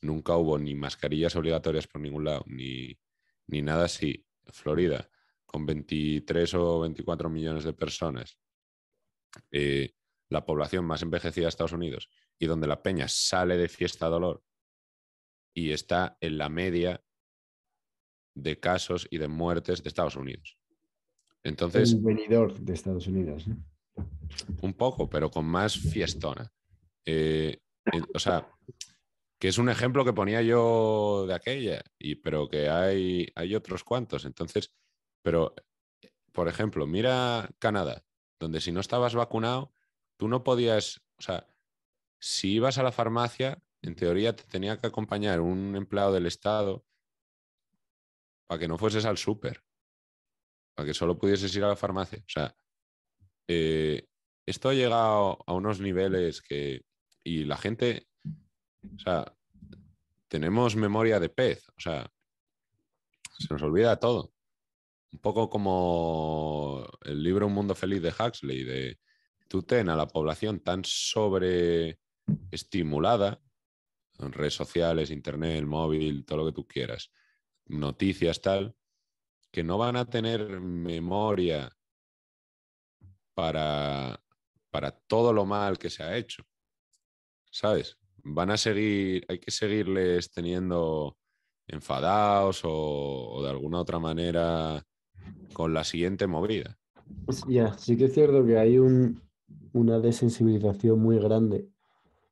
Speaker 2: nunca hubo ni mascarillas obligatorias por ningún lado, ni, nada así, Florida, con 23 o 24 millones de personas, eh, la población más envejecida de Estados Unidos, y donde la peña sale de fiesta a dolor y está en la media de casos y de muertes de Estados Unidos. Entonces,
Speaker 1: venidor de Estados Unidos.
Speaker 2: Un poco, pero con más fiestona. Eh, eh, o sea, que es un ejemplo que ponía yo de aquella, y, pero que hay, hay otros cuantos. Entonces, pero, por ejemplo, mira Canadá, donde si no estabas vacunado, tú no podías, o sea, si ibas a la farmacia, en teoría te tenía que acompañar un empleado del Estado para que no fueses al súper, para que solo pudieses ir a la farmacia. O sea, eh, esto ha llegado a unos niveles que... Y la gente, o sea, tenemos memoria de pez, o sea, se nos olvida todo. Un poco como el libro Un mundo feliz de Huxley, de tú ten a la población tan sobreestimulada, en redes sociales, internet, el móvil, todo lo que tú quieras, noticias, tal, que no van a tener memoria para, todo lo mal que se ha hecho. ¿Sabes? Van a seguir, hay que seguirles teniendo enfadados o, de alguna otra manera con la siguiente movida.
Speaker 1: Pues ya sí que es cierto que hay una desensibilización muy grande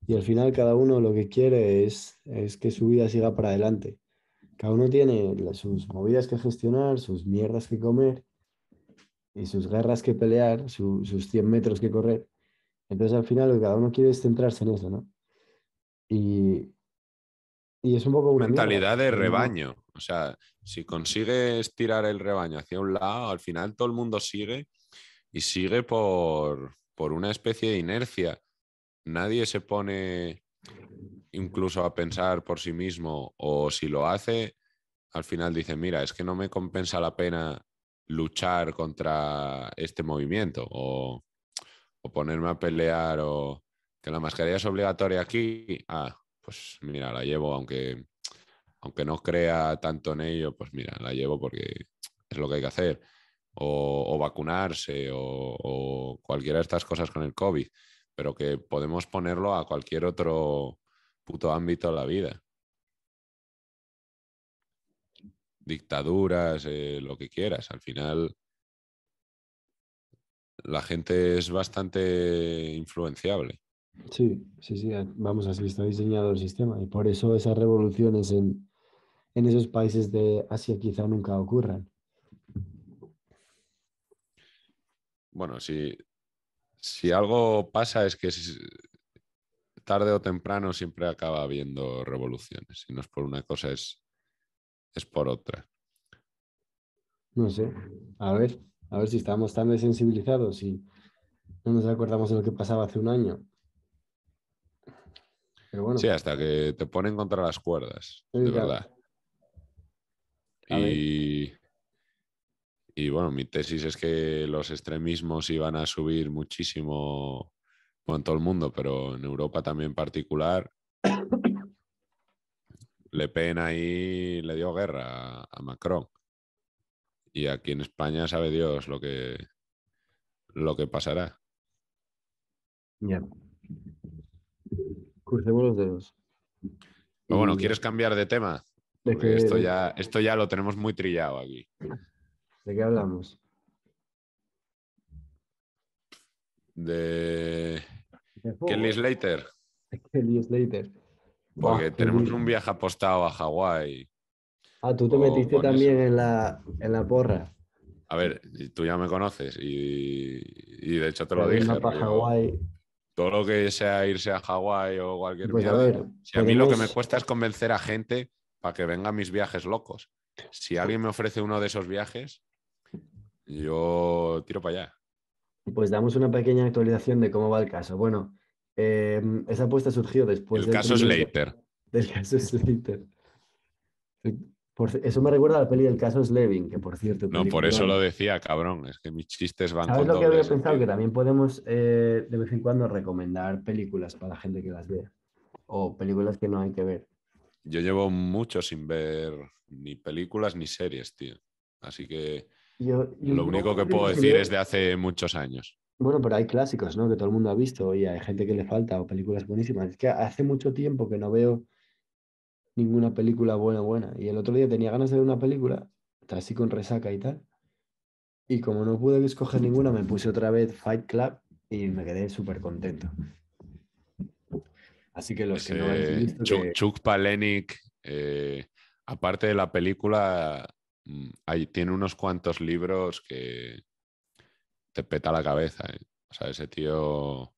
Speaker 1: y al final cada uno lo que quiere es, es que su vida siga para adelante. Cada uno tiene sus movidas que gestionar, sus mierdas que comer y sus garras que pelear, sus 100 metros que correr. Entonces al final lo que cada uno quiere centrarse en eso, ¿no? Y, y es un poco una mentalidad de rebaño.
Speaker 2: O sea, si consigues tirar el rebaño hacia un lado, al final todo el mundo sigue y sigue por, por una especie de inercia. Nadie se pone incluso a pensar por sí mismo o si lo hace, al final dice, mira, es que no me compensa la pena luchar contra este movimiento o, ponerme a pelear o que la mascarilla es obligatoria aquí, ah, pues mira, la llevo aunque, aunque no crea tanto en ello, pues mira, la llevo porque es lo que hay que hacer. O, vacunarse o, o, cualquiera de estas cosas con el COVID, pero que podemos ponerlo a cualquier otro puto ámbito de la vida. dictaduras, eh, lo que quieras. Al final, la gente es bastante influenciable.
Speaker 1: Sí, sí, sí, vamos, así está diseñado el sistema y por eso esas revoluciones en, en esos países de Asia quizá nunca ocurran.
Speaker 2: Bueno, si, si algo pasa es que tarde o temprano siempre acaba habiendo revoluciones Si no es por una cosa, es es por otra.
Speaker 1: No sé, a ver, a ver si estamos tan desensibilizados y no nos acordamos de lo que pasaba hace un año.
Speaker 2: Pero bueno. Sí, hasta que te ponen contra las cuerdas, de verdad. Y, y, bueno, mi tesis es que los extremismos iban a subir muchísimo con todo el mundo, pero en Europa también en particular. Le pena ahí le dio guerra a, Macron. Y aquí en España sabe Dios lo que, lo que pasará. Ya.
Speaker 1: Crucemos los dedos.
Speaker 2: bueno, ¿quieres cambiar de tema?
Speaker 1: esto, ya,
Speaker 2: esto ya lo tenemos muy trillado aquí.
Speaker 1: ¿De qué hablamos?
Speaker 2: De... Kelly Slater.
Speaker 1: Kelly Slater.
Speaker 2: Porque tenemos un viaje apostado a Hawái.
Speaker 1: Ah, tú te metiste también en la, en la porra.
Speaker 2: A ver, tú ya me conoces y, de hecho te lo dije. Todo lo que sea irse a Hawái o cualquier pues A mí lo que me cuesta es convencer a gente para que venga a mis viajes locos. Si alguien me ofrece uno de esos viajes, yo tiro para allá.
Speaker 1: Pues damos una pequeña actualización de cómo va el caso. Bueno, Em, esa apuesta surgió después. del caso Slater. Del caso Slater. eso me recuerda a la peli del caso Slevin, que por cierto. No, por eso lo
Speaker 2: decía, cabrón. Es que mis chistes van ¿Sabes lo que había pensado? Que también
Speaker 1: podemos eh, de vez en cuando recomendar películas para la gente que las ve O películas que no hay que ver.
Speaker 2: Yo llevo mucho sin ver ni películas ni series, tío. Así que lo único que puedo decir es de hace muchos años.
Speaker 1: Bueno, pero hay clásicos, ¿no? Que todo el mundo ha visto y hay gente que le falta o películas buenísimas. Es que hace mucho tiempo que no veo ninguna película buena, buena. Y el otro día tenía ganas de ver una película, así con resaca y tal. Y como no pude escoger ninguna, me puse otra vez Fight Club y me quedé súper contento.
Speaker 2: Así que los que no han visto Chuck, eh, aparte de la película, mm, tiene unos cuantos libros que, peta la cabeza. ¿eh? O sea, ese tío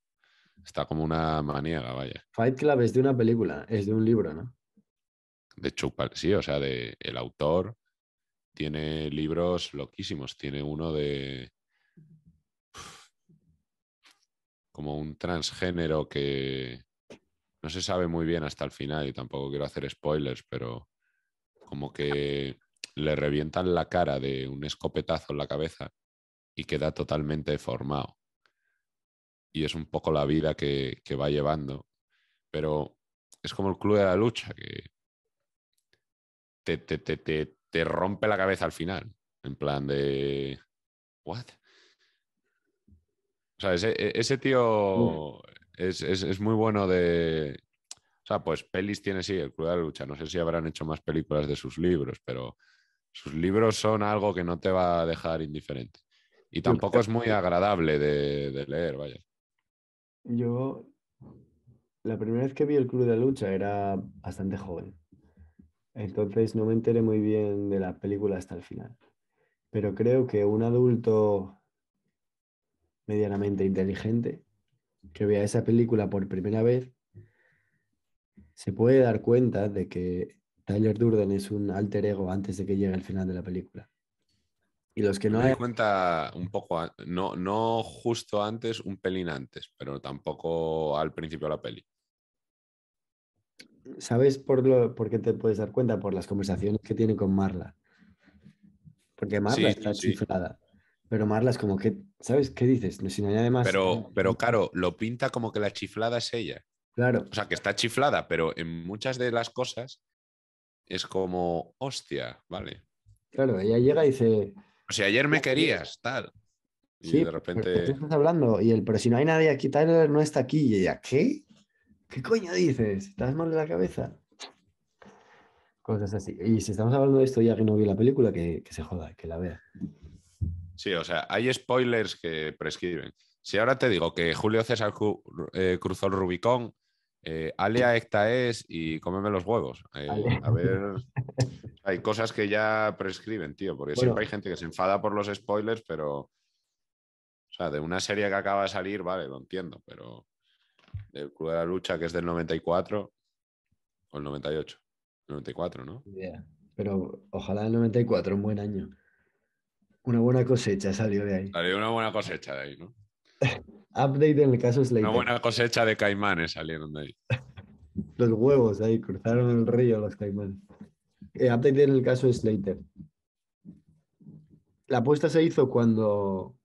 Speaker 2: está como una maníaca, vaya.
Speaker 1: Fight Club es de una película, es de un libro, ¿no?
Speaker 2: De Chuck sí, o sea, de, el autor tiene libros loquísimos. Tiene uno de como un transgénero que no se sabe muy bien hasta el final y tampoco quiero hacer spoilers, pero como que le revientan la cara de un escopetazo en la cabeza y queda totalmente formado. Y es un poco la vida que, va llevando. Pero es como el club de la lucha, que te, rompe la cabeza al final. En plan de... ¿What? O sea, ese, e, tío es, es, muy bueno de... O sea, pues pelis tiene, sí, el Club de la Lucha. No sé si habrán hecho más películas de sus libros, pero sus libros son algo que no te va a dejar indiferente. Y tampoco es muy agradable de, de, leer, vaya.
Speaker 1: Yo, la primera vez que vi el Club de la Lucha era bastante joven. Entonces no me enteré muy bien de la película hasta el final. Pero creo que un adulto medianamente inteligente que vea esa película por primera vez se puede dar cuenta de que Tyler Durden es un alter ego antes de que llegue al final de la película. Y los que no. Me
Speaker 2: cuenta un poco, no, no justo antes, un pelín antes, pero tampoco al principio de la peli.
Speaker 1: ¿Sabes por, por qué te puedes dar cuenta? Por las conversaciones que tiene con Marla. Porque Marla está chiflada. Pero Marla es como que, ¿sabes qué dices? Si no más Pero,
Speaker 2: pero claro, lo pinta como que la chiflada es ella. Claro. O sea, que está chiflada, pero en muchas de las cosas es como, hostia, vale. Claro, ella llega y dice, si ayer me querías, tal. Y de repente. estás
Speaker 1: hablando? Y el... pero si no hay nadie aquí, Tyler no está aquí. Y ella, ¿qué? ¿Qué coño dices? ¿Estás mal de la cabeza? Cosas así. Y si estamos hablando de esto ya que no vi la película, que, que se joda, que la vea.
Speaker 2: Sí, o sea, hay spoilers que prescriben. Si ahora te digo que Julio César eh, cruzó el Rubicón, eh, Alia Ecta es y cómeme los huevos. Eh, a ver. Hay cosas que ya prescriben, tío, porque siempre hay gente que se enfada por los spoilers, pero. O sea, de una serie que acaba de salir, vale, lo entiendo, pero. El Club de la Lucha, que es del 94 o el 98. 94, ¿no?
Speaker 1: Pero ojalá el 94, un buen año. Una buena cosecha salió de
Speaker 2: ahí. Salió una buena cosecha de ahí, ¿no?
Speaker 1: Update en el caso Slater. Una
Speaker 2: buena cosecha de caimanes salieron de ahí.
Speaker 1: los huevos ahí, cruzaron el río los caimanes eh, update en el caso de Slater. La apuesta se hizo cuando,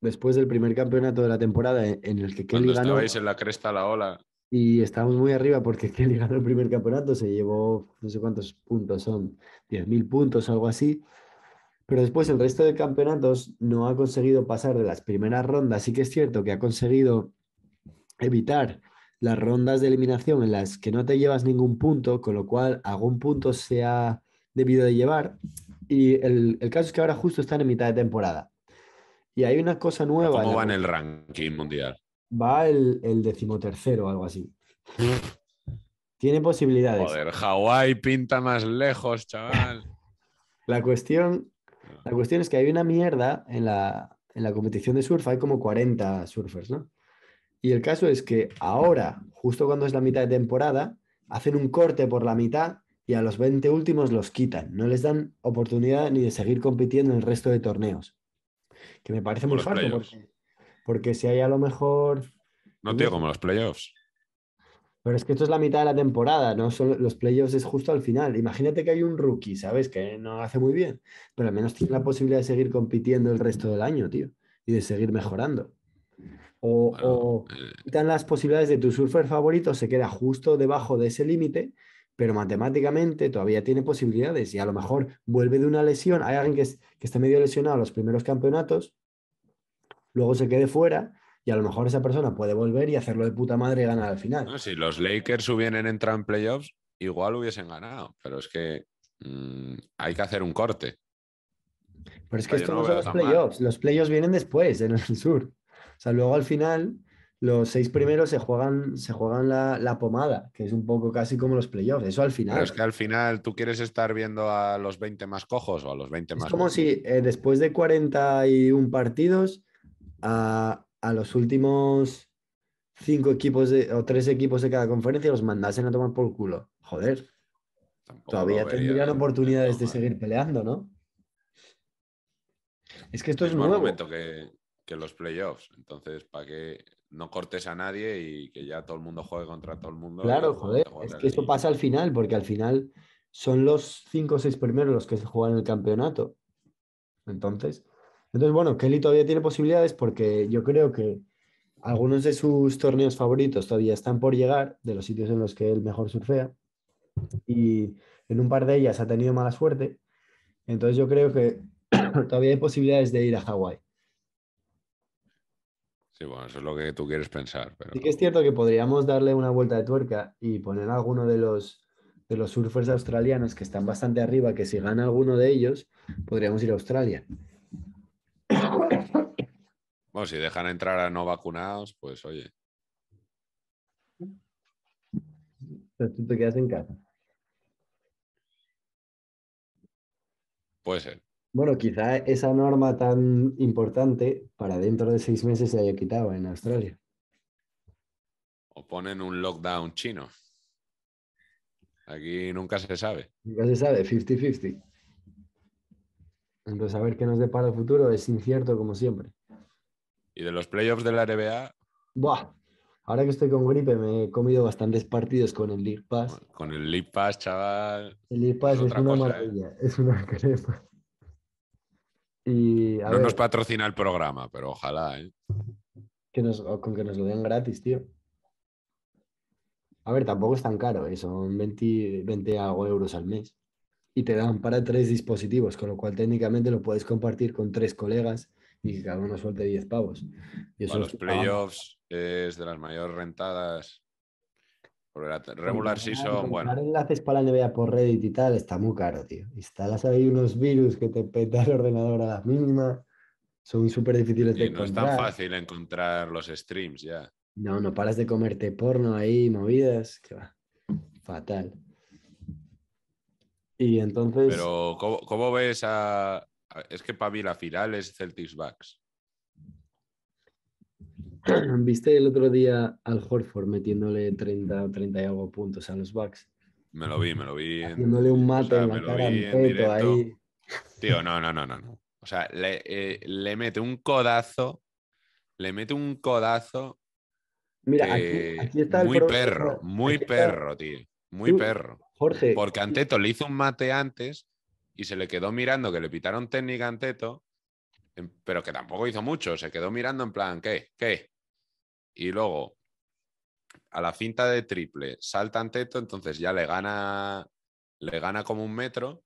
Speaker 1: después del primer campeonato de la temporada en el que Kelly ganó. en
Speaker 2: la cresta la ola.
Speaker 1: Y estábamos muy arriba porque Kelly ganó el primer campeonato, se llevó no sé cuántos puntos son, 10.000 puntos, o algo así. Pero después el resto de campeonatos no ha conseguido pasar de las primeras rondas. Sí que es cierto que ha conseguido evitar las rondas de eliminación en las que no te llevas ningún punto, con lo cual algún punto se ha debido de llevar. Y el, caso es que ahora justo están en mitad de temporada. Y hay una cosa nueva. ¿Cómo va en
Speaker 2: el ranking mundial?
Speaker 1: Va el, el decimotercero o algo así. Tiene posibilidades.
Speaker 2: Joder, Hawái pinta más lejos, chaval.
Speaker 1: la, cuestión, ah. la cuestión es que hay una mierda en la, en la competición de surf, hay como 40 surfers, ¿no? Y el caso es que ahora, justo cuando es la mitad de temporada, hacen un corte por la mitad y a los 20 últimos los quitan. No les dan oportunidad ni de seguir compitiendo en el resto de torneos. Que me parece muy fácil porque, si hay a lo mejor...
Speaker 2: No, tío, como los playoffs.
Speaker 1: Pero es que esto es la mitad de la temporada, ¿no? los playoffs es justo al final. Imagínate que hay un rookie, ¿sabes? Que no hace muy bien, pero al menos tiene la posibilidad de seguir compitiendo el resto del año, tío, y de seguir mejorando. O, eh, quitan las posibilidades de tu surfer favorito, se queda justo debajo de ese límite, pero matemáticamente todavía tiene posibilidades y a lo mejor vuelve de una lesión. Hay alguien que, está medio lesionado en los primeros campeonatos, luego se quede fuera y a lo mejor esa persona puede volver y hacerlo de puta madre y ganar al
Speaker 2: final. si los Lakers hubieran entrado en playoffs, igual hubiesen ganado, pero es que mm, hay que hacer un corte. Pero es que esto no, son los playoffs,
Speaker 1: los playoffs vienen después, en el sur sea, luego al final los seis primeros se juegan, se juegan la, pomada, que es un poco casi como los playoffs. Eso al final. Pero es
Speaker 2: que al final tú quieres estar viendo a los 20 más cojos o a los 20 más. Es como
Speaker 1: si eh, después de 41 partidos, a, los últimos cinco equipos o tres equipos de cada conferencia los mandasen a tomar por culo. Joder. Todavía tendrían oportunidades de seguir peleando, ¿no? Es que esto es, es Momento
Speaker 2: que, los playoffs. Entonces, para que no cortes a nadie y que ya todo el mundo juegue contra todo el mundo. Claro, joder, es que eso pasa al
Speaker 1: final, porque al final son los cinco o seis primeros los que se juegan el campeonato. Entonces, entonces bueno, Kelly todavía tiene posibilidades porque yo creo que algunos de sus torneos favoritos todavía están por llegar, de los sitios en los que él mejor surfea. Y en un par de ellas ha tenido mala suerte. Entonces yo creo que todavía hay posibilidades de ir a Hawái.
Speaker 2: Sí, bueno, eso es lo que tú quieres pensar.
Speaker 1: Sí que es cierto que podríamos darle una vuelta de tuerca y poner a alguno de los, de los surfers australianos que están bastante arriba, que si gana alguno de ellos, podríamos ir a Australia.
Speaker 2: Bueno, si dejan entrar a no vacunados, pues oye.
Speaker 1: tú te quedas en casa. Puede ser. Bueno, quizá esa norma tan importante para dentro de seis meses se haya quitado en Australia.
Speaker 2: O ponen un lockdown chino. Aquí nunca se sabe.
Speaker 1: Nunca se sabe, 50-50. Entonces, a ver qué nos depara el futuro es incierto como siempre.
Speaker 2: ¿Y de los playoffs de la NBA?
Speaker 1: Buah, ahora que estoy con gripe me he comido bastantes partidos con el League Pass.
Speaker 2: Con el League Pass, chaval.
Speaker 1: El League Pass es, una ¿eh? maravilla, es una crema no nos
Speaker 2: patrocina el programa, pero ojalá, ¿eh?
Speaker 1: Que con que nos lo den gratis, tío. A ver, tampoco es tan caro, ¿eh? son 20, euros al mes. Y te dan para tres dispositivos, con lo cual técnicamente lo puedes compartir con tres colegas y que cada uno suelte 10 pavos. los playoffs
Speaker 2: es de las mayores rentadas regular si son, bueno.
Speaker 1: enlaces para la NBA por Reddit y tal está muy caro, tío. Instalas ahí unos virus que te peta el ordenador a la mínima Son súper difíciles de encontrar. No es tan fácil
Speaker 2: encontrar los streams ya.
Speaker 1: No, no paras de comerte porno ahí, movidas. Fatal. Y entonces.
Speaker 2: Pero, ¿cómo, ves a.? Es que para mí la final es Celtics Bucks.
Speaker 1: ¿Viste el otro día al Horford metiéndole 30, 30 y algo puntos a los Bucks?
Speaker 2: Me lo vi, me lo vi. Haciéndole
Speaker 1: un mate en la cara
Speaker 2: Tío, no, no, no, no. O sea, le, eh, le mete un codazo, le mete un codazo.
Speaker 1: Mira, aquí, está Muy perro,
Speaker 2: muy perro, tío. Muy perro. Jorge. Porque Anteto le hizo un mate antes y se le quedó mirando que le pitaron técnica a Anteto, pero que tampoco hizo mucho. Se quedó mirando en plan, ¿qué? ¿Qué? y luego a la cinta de triple salta Anteto, entonces ya le gana, le gana como un metro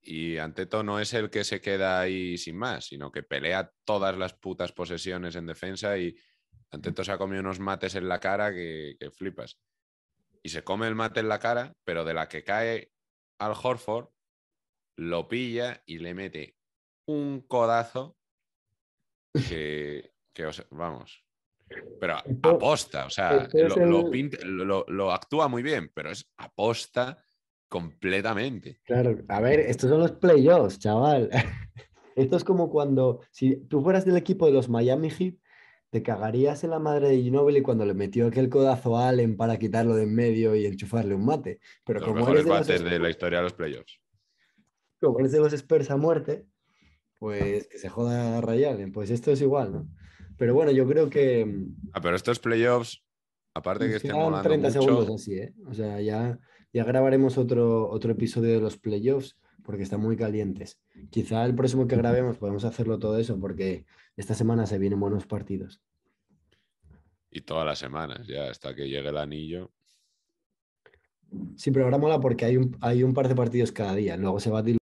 Speaker 2: y Anteto no es el que se queda ahí sin más, sino que pelea todas las putas posesiones en defensa y Anteto se ha comido unos mates en la cara que, flipas. Y se come el mate en la cara, pero de la que cae al Horford, lo pilla y le mete un codazo que, vamos, pero aposta, o sea, lo, actúa muy bien, pero es aposta completamente. Claro,
Speaker 1: a ver, estos son los playoffs, chaval. Esto es como cuando, si tú fueras del equipo de los Miami Heat, te cagarías en la madre de Ginobili cuando le metió aquel codazo a Allen para quitarlo de en medio y enchufarle un mate. Pero como mejores eres
Speaker 2: de, la historia de los playoffs.
Speaker 1: Como eres de los Spurs a muerte,
Speaker 2: pues que se
Speaker 1: joda a Ray Allen. Pues esto es igual, ¿no? Pero bueno, yo creo que. Mm,
Speaker 2: ah, pero estos playoffs, aparte que estén molando 30 segundos así, ¿eh?
Speaker 1: O sea, ya, ya grabaremos otro, otro episodio de los playoffs porque están muy calientes. Quizá el próximo que grabemos podemos hacerlo todo eso porque esta semana se vienen buenos partidos.
Speaker 2: Y todas las semanas, ya hasta que llegue el anillo.
Speaker 1: Sí, pero ahora mola porque hay un, hay un par de partidos cada día. Luego se va a